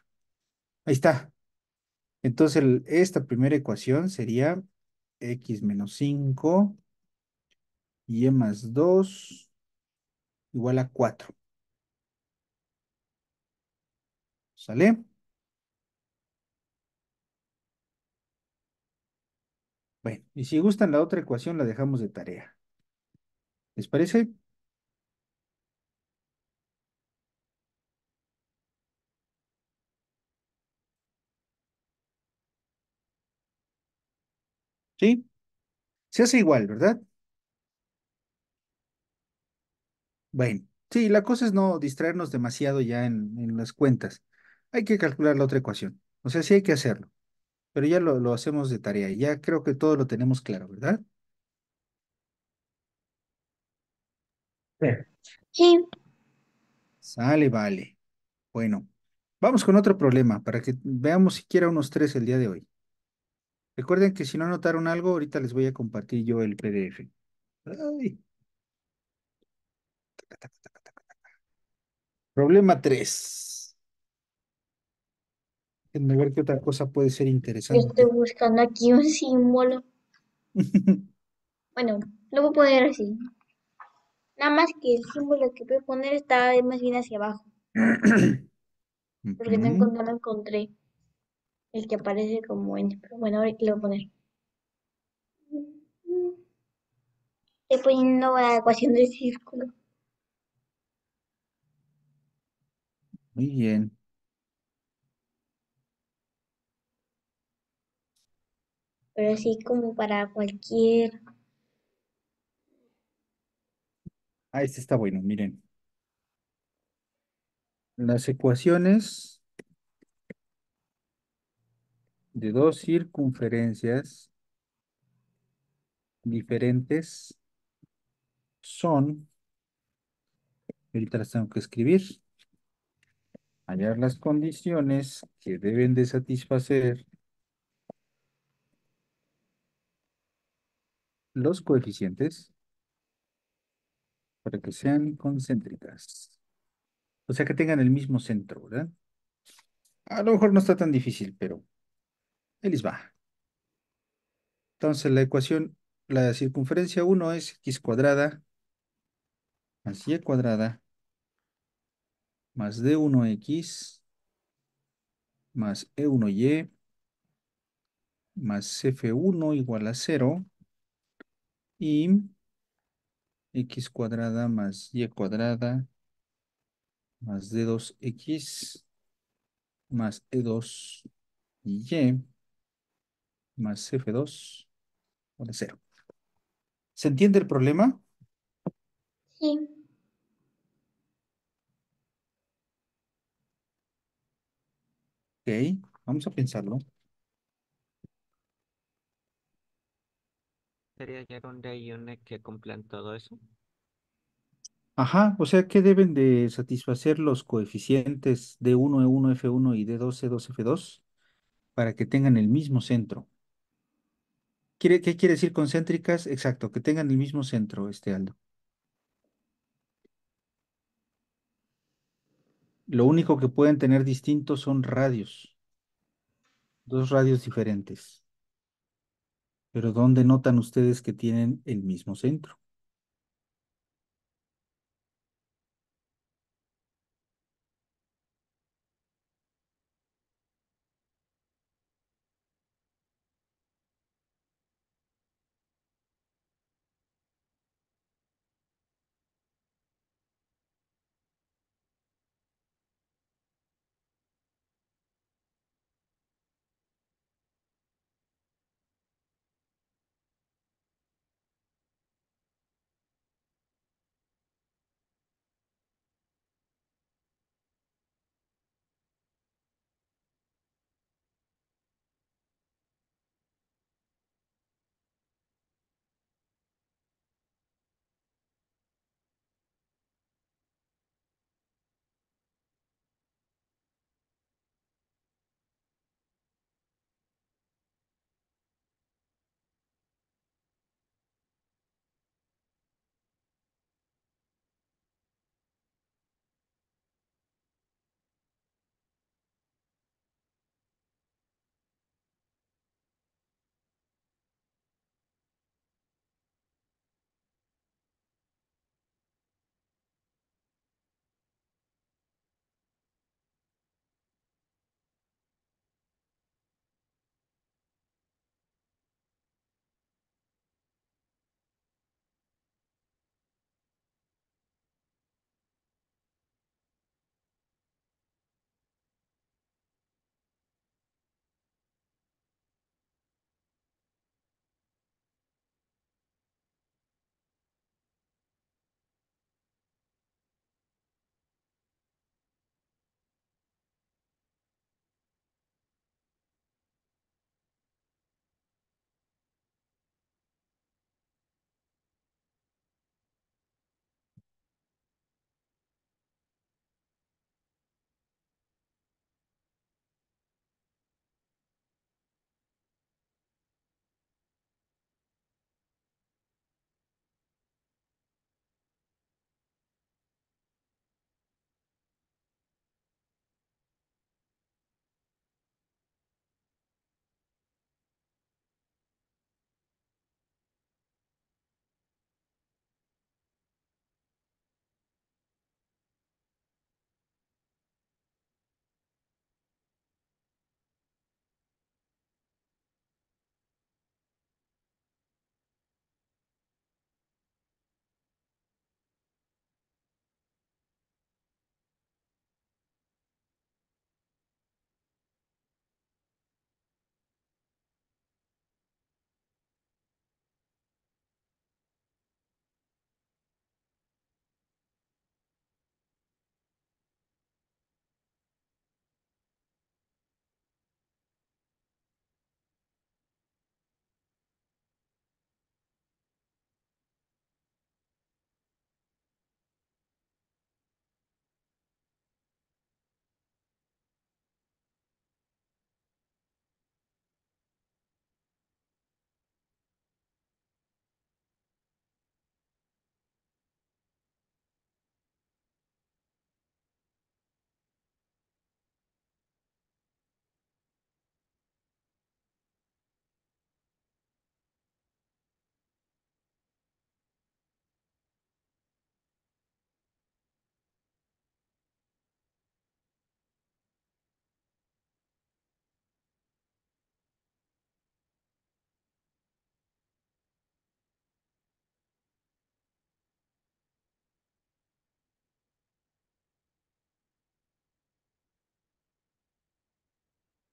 Ahí está. Entonces, el, esta primera ecuación sería x menos 5, y e más 2, igual a 4. ¿Sale? Bueno, y si gustan la otra ecuación la dejamos de tarea. ¿Les parece? ¿Sí? Se hace igual, ¿verdad? Bueno, sí, la cosa es no distraernos demasiado ya en, las cuentas. Hay que calcular la otra ecuación. O sea, sí hay que hacerlo pero ya lo, hacemos de tarea. Ya creo que todo lo tenemos claro, ¿verdad? Sí. Sale, vale. Bueno, vamos con otro problema para que veamos siquiera unos tres el día de hoy. Recuerden que si no anotaron algo, ahorita les voy a compartir yo el PDF. Problema tres Déjenme ver qué otra cosa puede ser interesante. Estoy buscando aquí un símbolo. bueno, lo voy a poner así. Nada más que el símbolo que voy a poner está más bien hacia abajo. Porque no, encontré. El que aparece como en... Pero bueno, ahora lo voy a poner. Estoy poniendo la ecuación del círculo. Muy bien. pero así como para cualquier. Ah, este está bueno, miren. Las ecuaciones de dos circunferencias diferentes son, ahorita las tengo que escribir, hallar las condiciones que deben de satisfacer los coeficientes para que sean concéntricas. O sea, que tengan el mismo centro, ¿verdad? A lo mejor no está tan difícil, pero él va. Entonces, la ecuación, la circunferencia 1 es x cuadrada más y cuadrada más d1x más e1y e más f1 igual a 0 y x cuadrada más y cuadrada más d2x más e2y más f2 vale 0. ¿Se entiende el problema? Sí. Ok, vamos a pensarlo. Sería ya donde hay E que cumplan todo eso. Ajá, o sea que deben de satisfacer los coeficientes de 1, E1, F1 y de 12, 2, F2 para que tengan el mismo centro. ¿Qué quiere decir concéntricas? Exacto, que tengan el mismo centro, este Aldo. Lo único que pueden tener distintos son radios. Dos radios diferentes. Pero ¿dónde notan ustedes que tienen el mismo centro?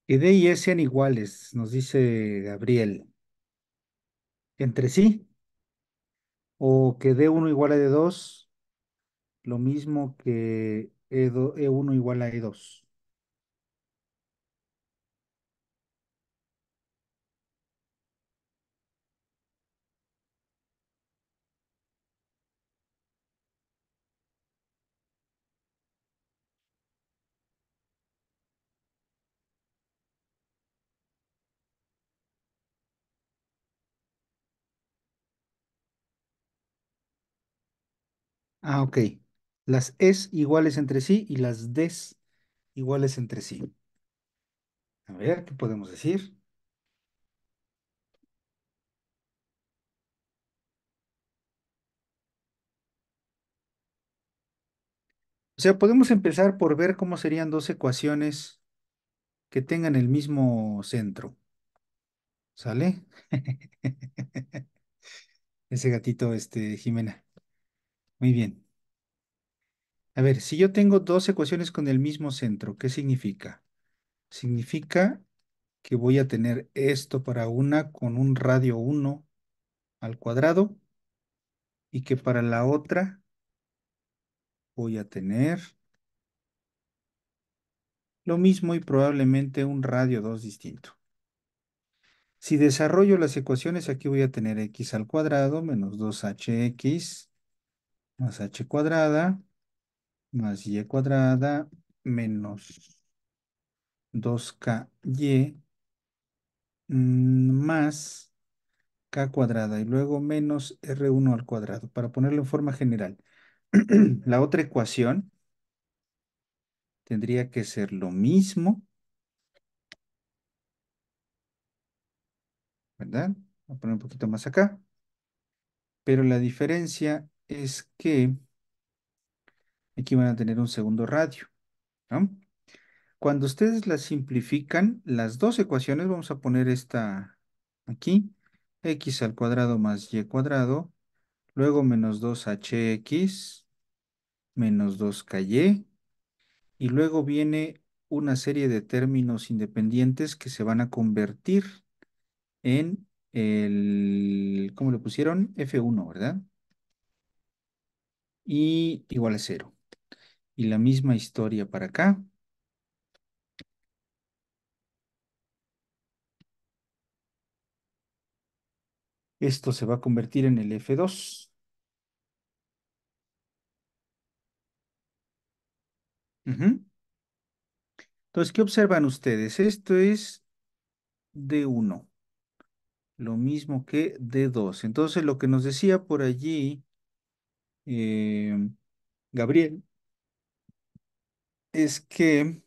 Que D y E sean iguales, nos dice Gabriel. Entre sí. O que D1 igual a D2, lo mismo que e 1 e igual a E2. Ah, ok. Las es iguales entre sí y las des iguales entre sí. A ver, ¿qué podemos decir? O sea, podemos empezar por ver cómo serían dos ecuaciones que tengan el mismo centro. ¿Sale? Ese gatito, este, Jimena. Muy bien. A ver, si yo tengo dos ecuaciones con el mismo centro, ¿qué significa? Significa que voy a tener esto para una con un radio 1 al cuadrado y que para la otra voy a tener lo mismo y probablemente un radio 2 distinto. Si desarrollo las ecuaciones, aquí voy a tener x al cuadrado menos 2hx más h cuadrada más y cuadrada menos 2ky mm, más k cuadrada y luego menos r1 al cuadrado, para ponerlo en forma general. La otra ecuación tendría que ser lo mismo, ¿verdad? Voy a poner un poquito más acá, pero la diferencia es que aquí van a tener un segundo radio. Cuando ustedes las simplifican, las dos ecuaciones, vamos a poner esta aquí, x al cuadrado más y cuadrado, luego menos 2hx, menos 2ky, y luego viene una serie de términos independientes que se van a convertir en el, ¿cómo le pusieron? F1, ¿verdad? y igual a cero. Y la misma historia para acá. Esto se va a convertir en el F2. Entonces, ¿qué observan ustedes? Esto es D1. Lo mismo que D2. Entonces, lo que nos decía por allí eh, Gabriel, es que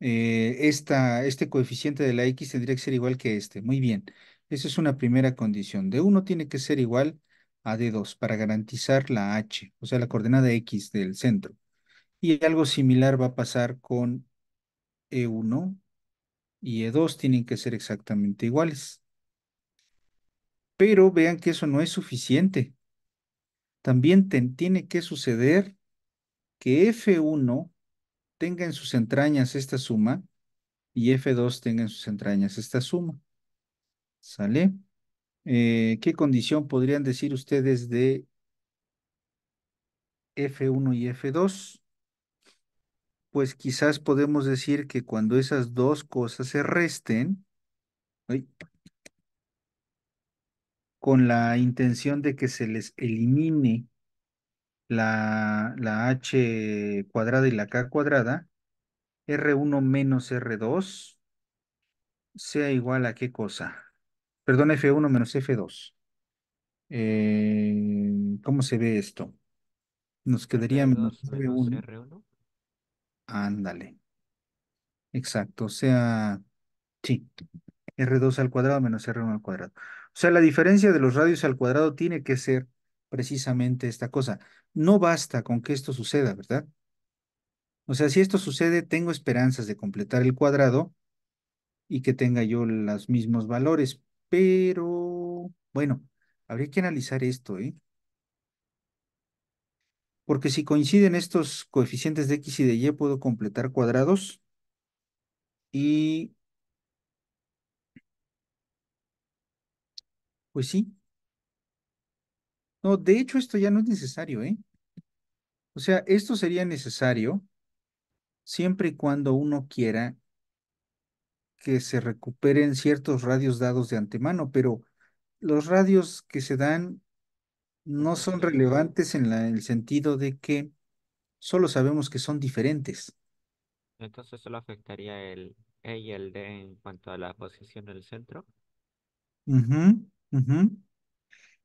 eh, esta, este coeficiente de la X tendría que ser igual que este. Muy bien, esa es una primera condición. D1 tiene que ser igual a D2 para garantizar la H, o sea, la coordenada X del centro. Y algo similar va a pasar con E1 y E2 tienen que ser exactamente iguales. Pero vean que eso no es suficiente también tiene que suceder que F1 tenga en sus entrañas esta suma y F2 tenga en sus entrañas esta suma. ¿Sale? Eh, ¿Qué condición podrían decir ustedes de F1 y F2? Pues quizás podemos decir que cuando esas dos cosas se resten, con la intención de que se les elimine la, H cuadrada y la K cuadrada, R1 menos R2 sea igual a qué cosa? Perdón, F1 menos F2. Eh, ¿Cómo se ve esto? Nos quedaría menos f R1. Ándale. Exacto, o sea, sí, R2 al cuadrado menos R1 al cuadrado. O sea, la diferencia de los radios al cuadrado tiene que ser precisamente esta cosa. No basta con que esto suceda, ¿verdad? O sea, si esto sucede, tengo esperanzas de completar el cuadrado y que tenga yo los mismos valores, pero bueno, habría que analizar esto, ¿eh? Porque si coinciden estos coeficientes de x y de y, puedo completar cuadrados y Pues sí. No, de hecho esto ya no es necesario, ¿eh? O sea, esto sería necesario siempre y cuando uno quiera que se recuperen ciertos radios dados de antemano, pero los radios que se dan no son relevantes en la, el sentido de que solo sabemos que son diferentes. Entonces solo afectaría el E y el D en cuanto a la posición del centro. mhm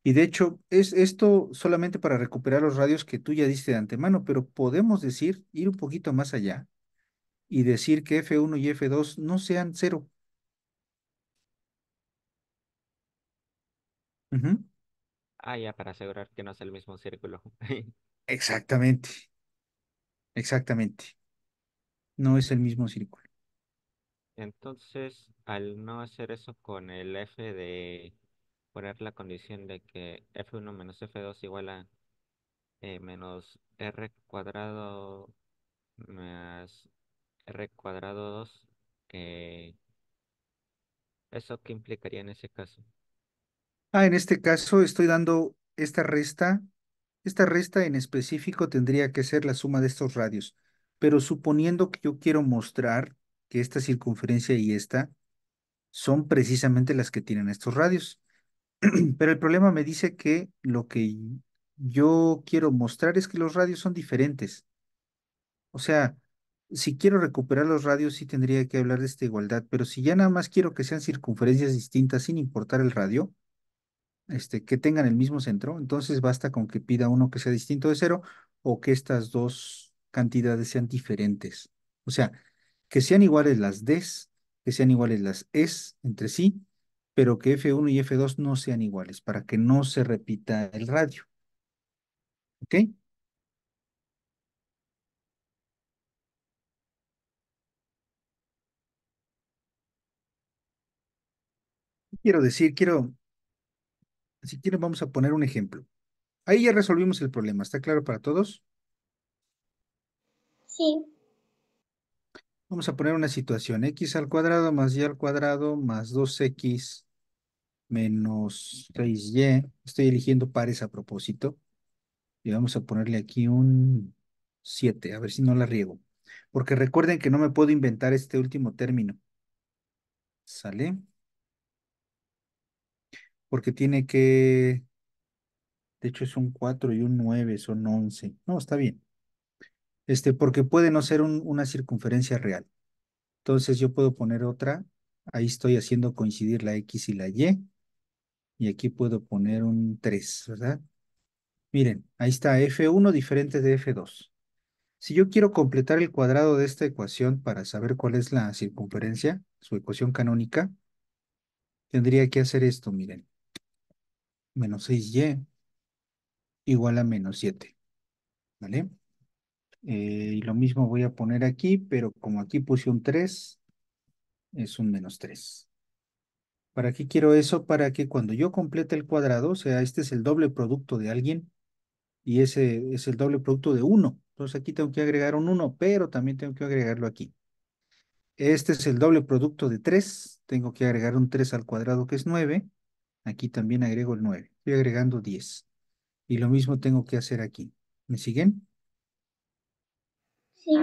y de hecho, es esto solamente para recuperar los radios que tú ya diste de antemano, pero podemos decir, ir un poquito más allá y decir que F1 y F2 no sean cero. Ah, ya, para asegurar que no es el mismo círculo. Exactamente, exactamente. No es el mismo círculo. Entonces, al no hacer eso con el F de la condición de que f1 menos f2 igual a eh, menos r cuadrado más r cuadrado 2, que eh, ¿eso qué implicaría en ese caso? Ah, en este caso estoy dando esta resta. Esta resta en específico tendría que ser la suma de estos radios. Pero suponiendo que yo quiero mostrar que esta circunferencia y esta son precisamente las que tienen estos radios. Pero el problema me dice que lo que yo quiero mostrar es que los radios son diferentes. O sea, si quiero recuperar los radios, sí tendría que hablar de esta igualdad, pero si ya nada más quiero que sean circunferencias distintas sin importar el radio, este, que tengan el mismo centro, entonces basta con que pida uno que sea distinto de cero o que estas dos cantidades sean diferentes. O sea, que sean iguales las Ds, que sean iguales las Es entre sí, pero que F1 y F2 no sean iguales para que no se repita el radio. ¿Ok? Quiero decir, quiero, si quieren vamos a poner un ejemplo. Ahí ya resolvimos el problema, ¿está claro para todos? Sí. Vamos a poner una situación, x al cuadrado más y al cuadrado más 2x menos 6y. Estoy eligiendo pares a propósito. Y vamos a ponerle aquí un 7, a ver si no la riego. Porque recuerden que no me puedo inventar este último término. ¿Sale? Porque tiene que... De hecho es un 4 y un 9, son 11. No, está bien. Este, porque puede no ser una circunferencia real. Entonces yo puedo poner otra. Ahí estoy haciendo coincidir la X y la Y y aquí puedo poner un 3, ¿verdad? Miren, ahí está F1 diferente de F2. Si yo quiero completar el cuadrado de esta ecuación para saber cuál es la circunferencia, su ecuación canónica, tendría que hacer esto, miren. Menos 6y igual a menos 7. ¿Vale? Eh, y lo mismo voy a poner aquí, pero como aquí puse un 3, es un menos 3. ¿Para qué quiero eso? Para que cuando yo complete el cuadrado, o sea, este es el doble producto de alguien y ese es el doble producto de 1. Entonces aquí tengo que agregar un 1, pero también tengo que agregarlo aquí. Este es el doble producto de 3. Tengo que agregar un 3 al cuadrado, que es 9. Aquí también agrego el 9. Estoy agregando 10. Y lo mismo tengo que hacer aquí. ¿Me siguen? Sí.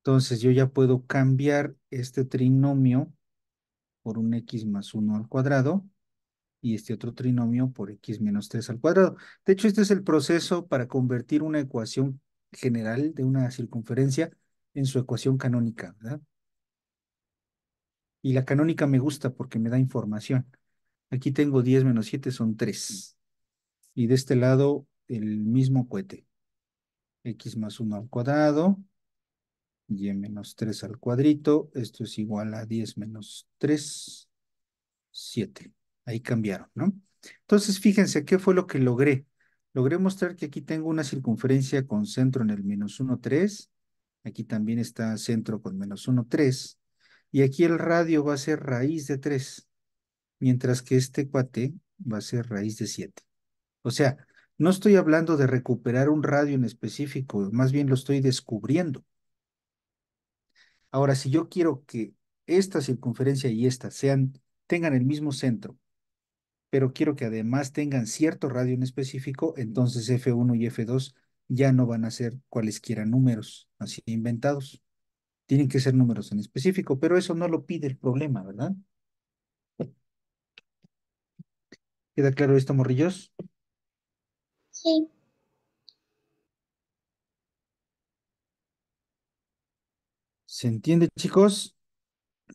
Entonces yo ya puedo cambiar este trinomio por un x más 1 al cuadrado y este otro trinomio por x menos 3 al cuadrado. De hecho, este es el proceso para convertir una ecuación general de una circunferencia en su ecuación canónica, ¿verdad? Y la canónica me gusta porque me da información. Aquí tengo 10 menos 7 son 3. Y de este lado el mismo cohete. X más 1 al cuadrado y menos 3 al cuadrito, esto es igual a 10 menos 3, 7. Ahí cambiaron, ¿no? Entonces, fíjense, ¿qué fue lo que logré? Logré mostrar que aquí tengo una circunferencia con centro en el menos 1, 3. Aquí también está centro con menos 1, 3. Y aquí el radio va a ser raíz de 3. Mientras que este cuate va a ser raíz de 7. O sea, no estoy hablando de recuperar un radio en específico, más bien lo estoy descubriendo. Ahora, si yo quiero que esta circunferencia y esta sean, tengan el mismo centro, pero quiero que además tengan cierto radio en específico, entonces F1 y F2 ya no van a ser cualesquiera números así inventados. Tienen que ser números en específico, pero eso no lo pide el problema, ¿verdad? ¿Queda claro esto, morrillos? Sí. ¿Se entiende, chicos?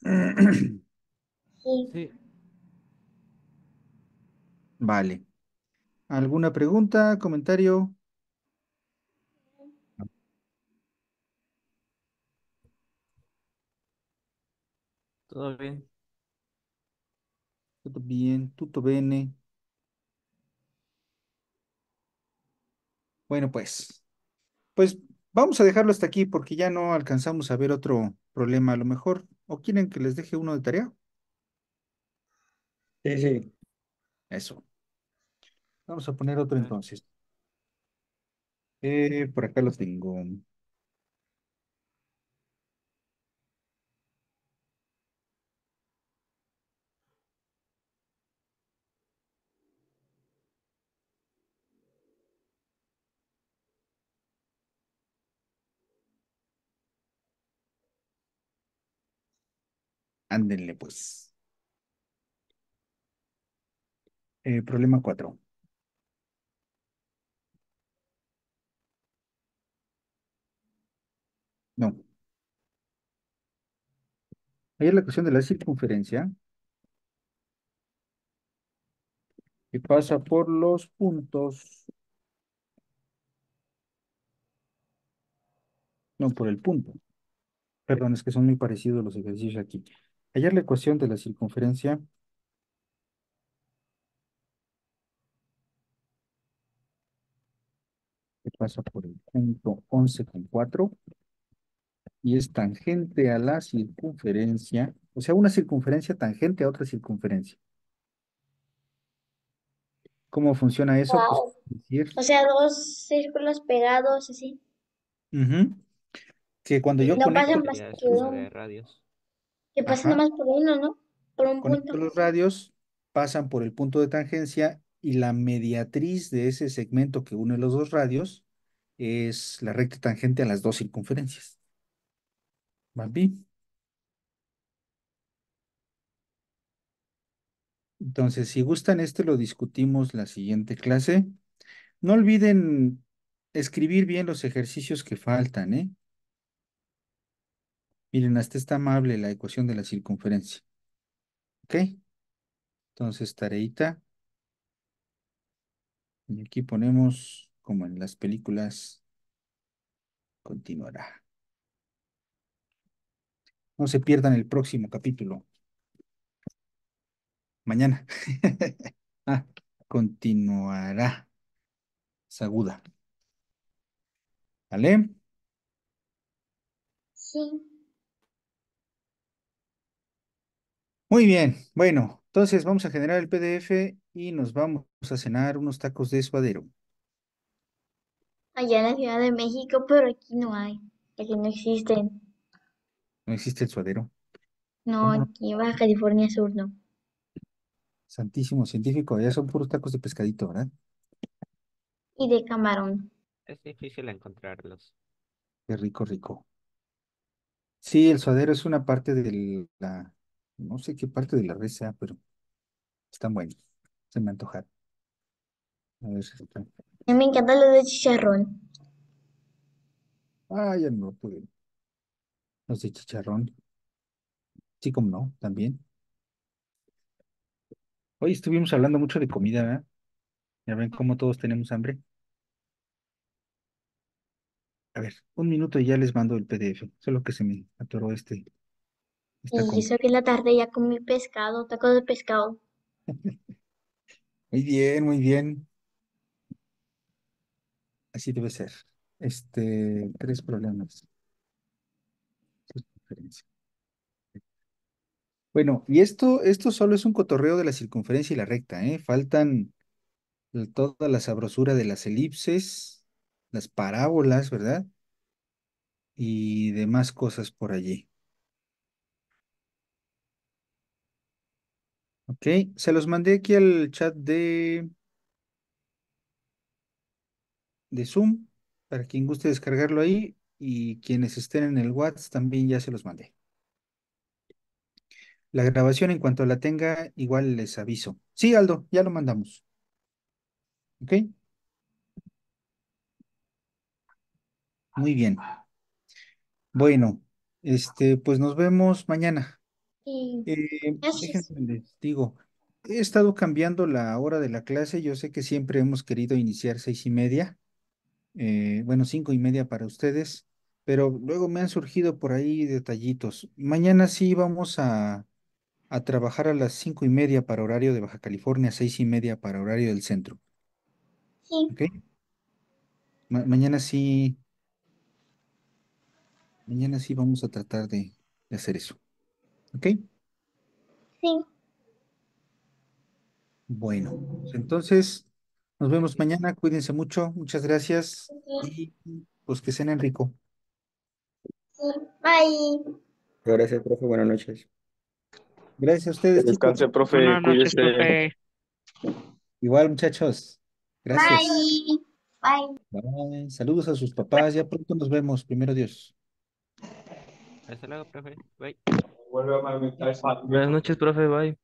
Sí. Vale. ¿Alguna pregunta, comentario? Todo bien. Todo bien, tutto bene. Bueno, pues, pues Vamos a dejarlo hasta aquí porque ya no alcanzamos a ver otro problema a lo mejor. ¿O quieren que les deje uno de tarea? Sí, sí. Eso. Vamos a poner otro ah. entonces. Eh, por acá los tengo. Ándenle pues. Eh, problema 4. No. Ahí es la cuestión de la circunferencia. Y pasa por los puntos. No, por el punto. Perdón, es que son muy parecidos los ejercicios aquí. Hallar la ecuación de la circunferencia que pasa por el punto 11,4 y es tangente a la circunferencia, o sea, una circunferencia tangente a otra circunferencia. ¿Cómo funciona eso? Pues, o sea, dos círculos pegados así. Que cuando yo que pasa nada nomás por uno, ¿no? Por un punto. los radios, pasan por el punto de tangencia y la mediatriz de ese segmento que une los dos radios es la recta tangente a las dos circunferencias. ¿Vale Entonces, si gustan este, lo discutimos la siguiente clase. No olviden escribir bien los ejercicios que faltan, ¿eh? Miren, hasta está amable la ecuación de la circunferencia. ¿Ok? Entonces, tareita. Y aquí ponemos, como en las películas, continuará. No se pierdan el próximo capítulo. Mañana. Ah, continuará. Saguda. ¿Vale? Sí. Muy bien, bueno, entonces vamos a generar el PDF y nos vamos a cenar unos tacos de suadero. Allá en la Ciudad de México, pero aquí no hay, aquí no existen. ¿No existe el suadero? No, aquí en Baja California Sur no. Santísimo científico, allá son puros tacos de pescadito, ¿verdad? Y de camarón. Es difícil encontrarlos. Qué rico, rico. Sí, el suadero es una parte de la no sé qué parte de la red pero están buenos. Se me antojaron. A ver si A me encanta lo de chicharrón. Ah, ya no lo pude. Los de chicharrón. Sí, como no, también. Hoy estuvimos hablando mucho de comida, ¿verdad? Ya ven cómo todos tenemos hambre. A ver, un minuto y ya les mando el PDF. Solo que se me atoró este eso que en la tarde ya comí pescado, tacos de pescado. Muy bien, muy bien. Así debe ser. Este, tres problemas. Bueno, y esto, esto solo es un cotorreo de la circunferencia y la recta, ¿eh? Faltan toda la sabrosura de las elipses, las parábolas, ¿verdad? Y demás cosas por allí. Ok, se los mandé aquí al chat de, de Zoom, para quien guste descargarlo ahí, y quienes estén en el WhatsApp también ya se los mandé. La grabación, en cuanto la tenga, igual les aviso. Sí, Aldo, ya lo mandamos. ¿Ok? Muy bien. Bueno, este, pues nos vemos mañana. Eh, digo, he estado cambiando la hora de la clase. Yo sé que siempre hemos querido iniciar seis y media, eh, bueno, cinco y media para ustedes, pero luego me han surgido por ahí detallitos. Mañana sí vamos a, trabajar a las cinco y media para horario de Baja California, seis y media para horario del centro. Sí. mañana sí. Mañana sí vamos a tratar de hacer eso. ¿Ok? Sí. Bueno, pues entonces nos vemos mañana. Cuídense mucho. Muchas gracias. Y pues que cenen rico. Sí. Bye. Gracias, profe. Buenas noches. Gracias a ustedes. Descanse, profe. Buenas noches, Igual, muchachos. Gracias. Bye. Bye. Bye. Saludos a sus papás. Ya pronto nos vemos. Primero Dios. Hasta luego, profe. Bye vuelve a Buenas noches, profe, bye.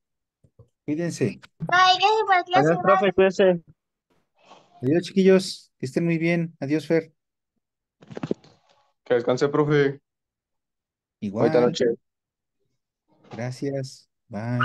Cuídense. Bye, gracias por clase. Adiós, profe, cuídense. Adiós, chiquillos. Que estén muy bien. Adiós, Fer. Que descanse, profe. Igual. Buenas noches. Gracias. Bye.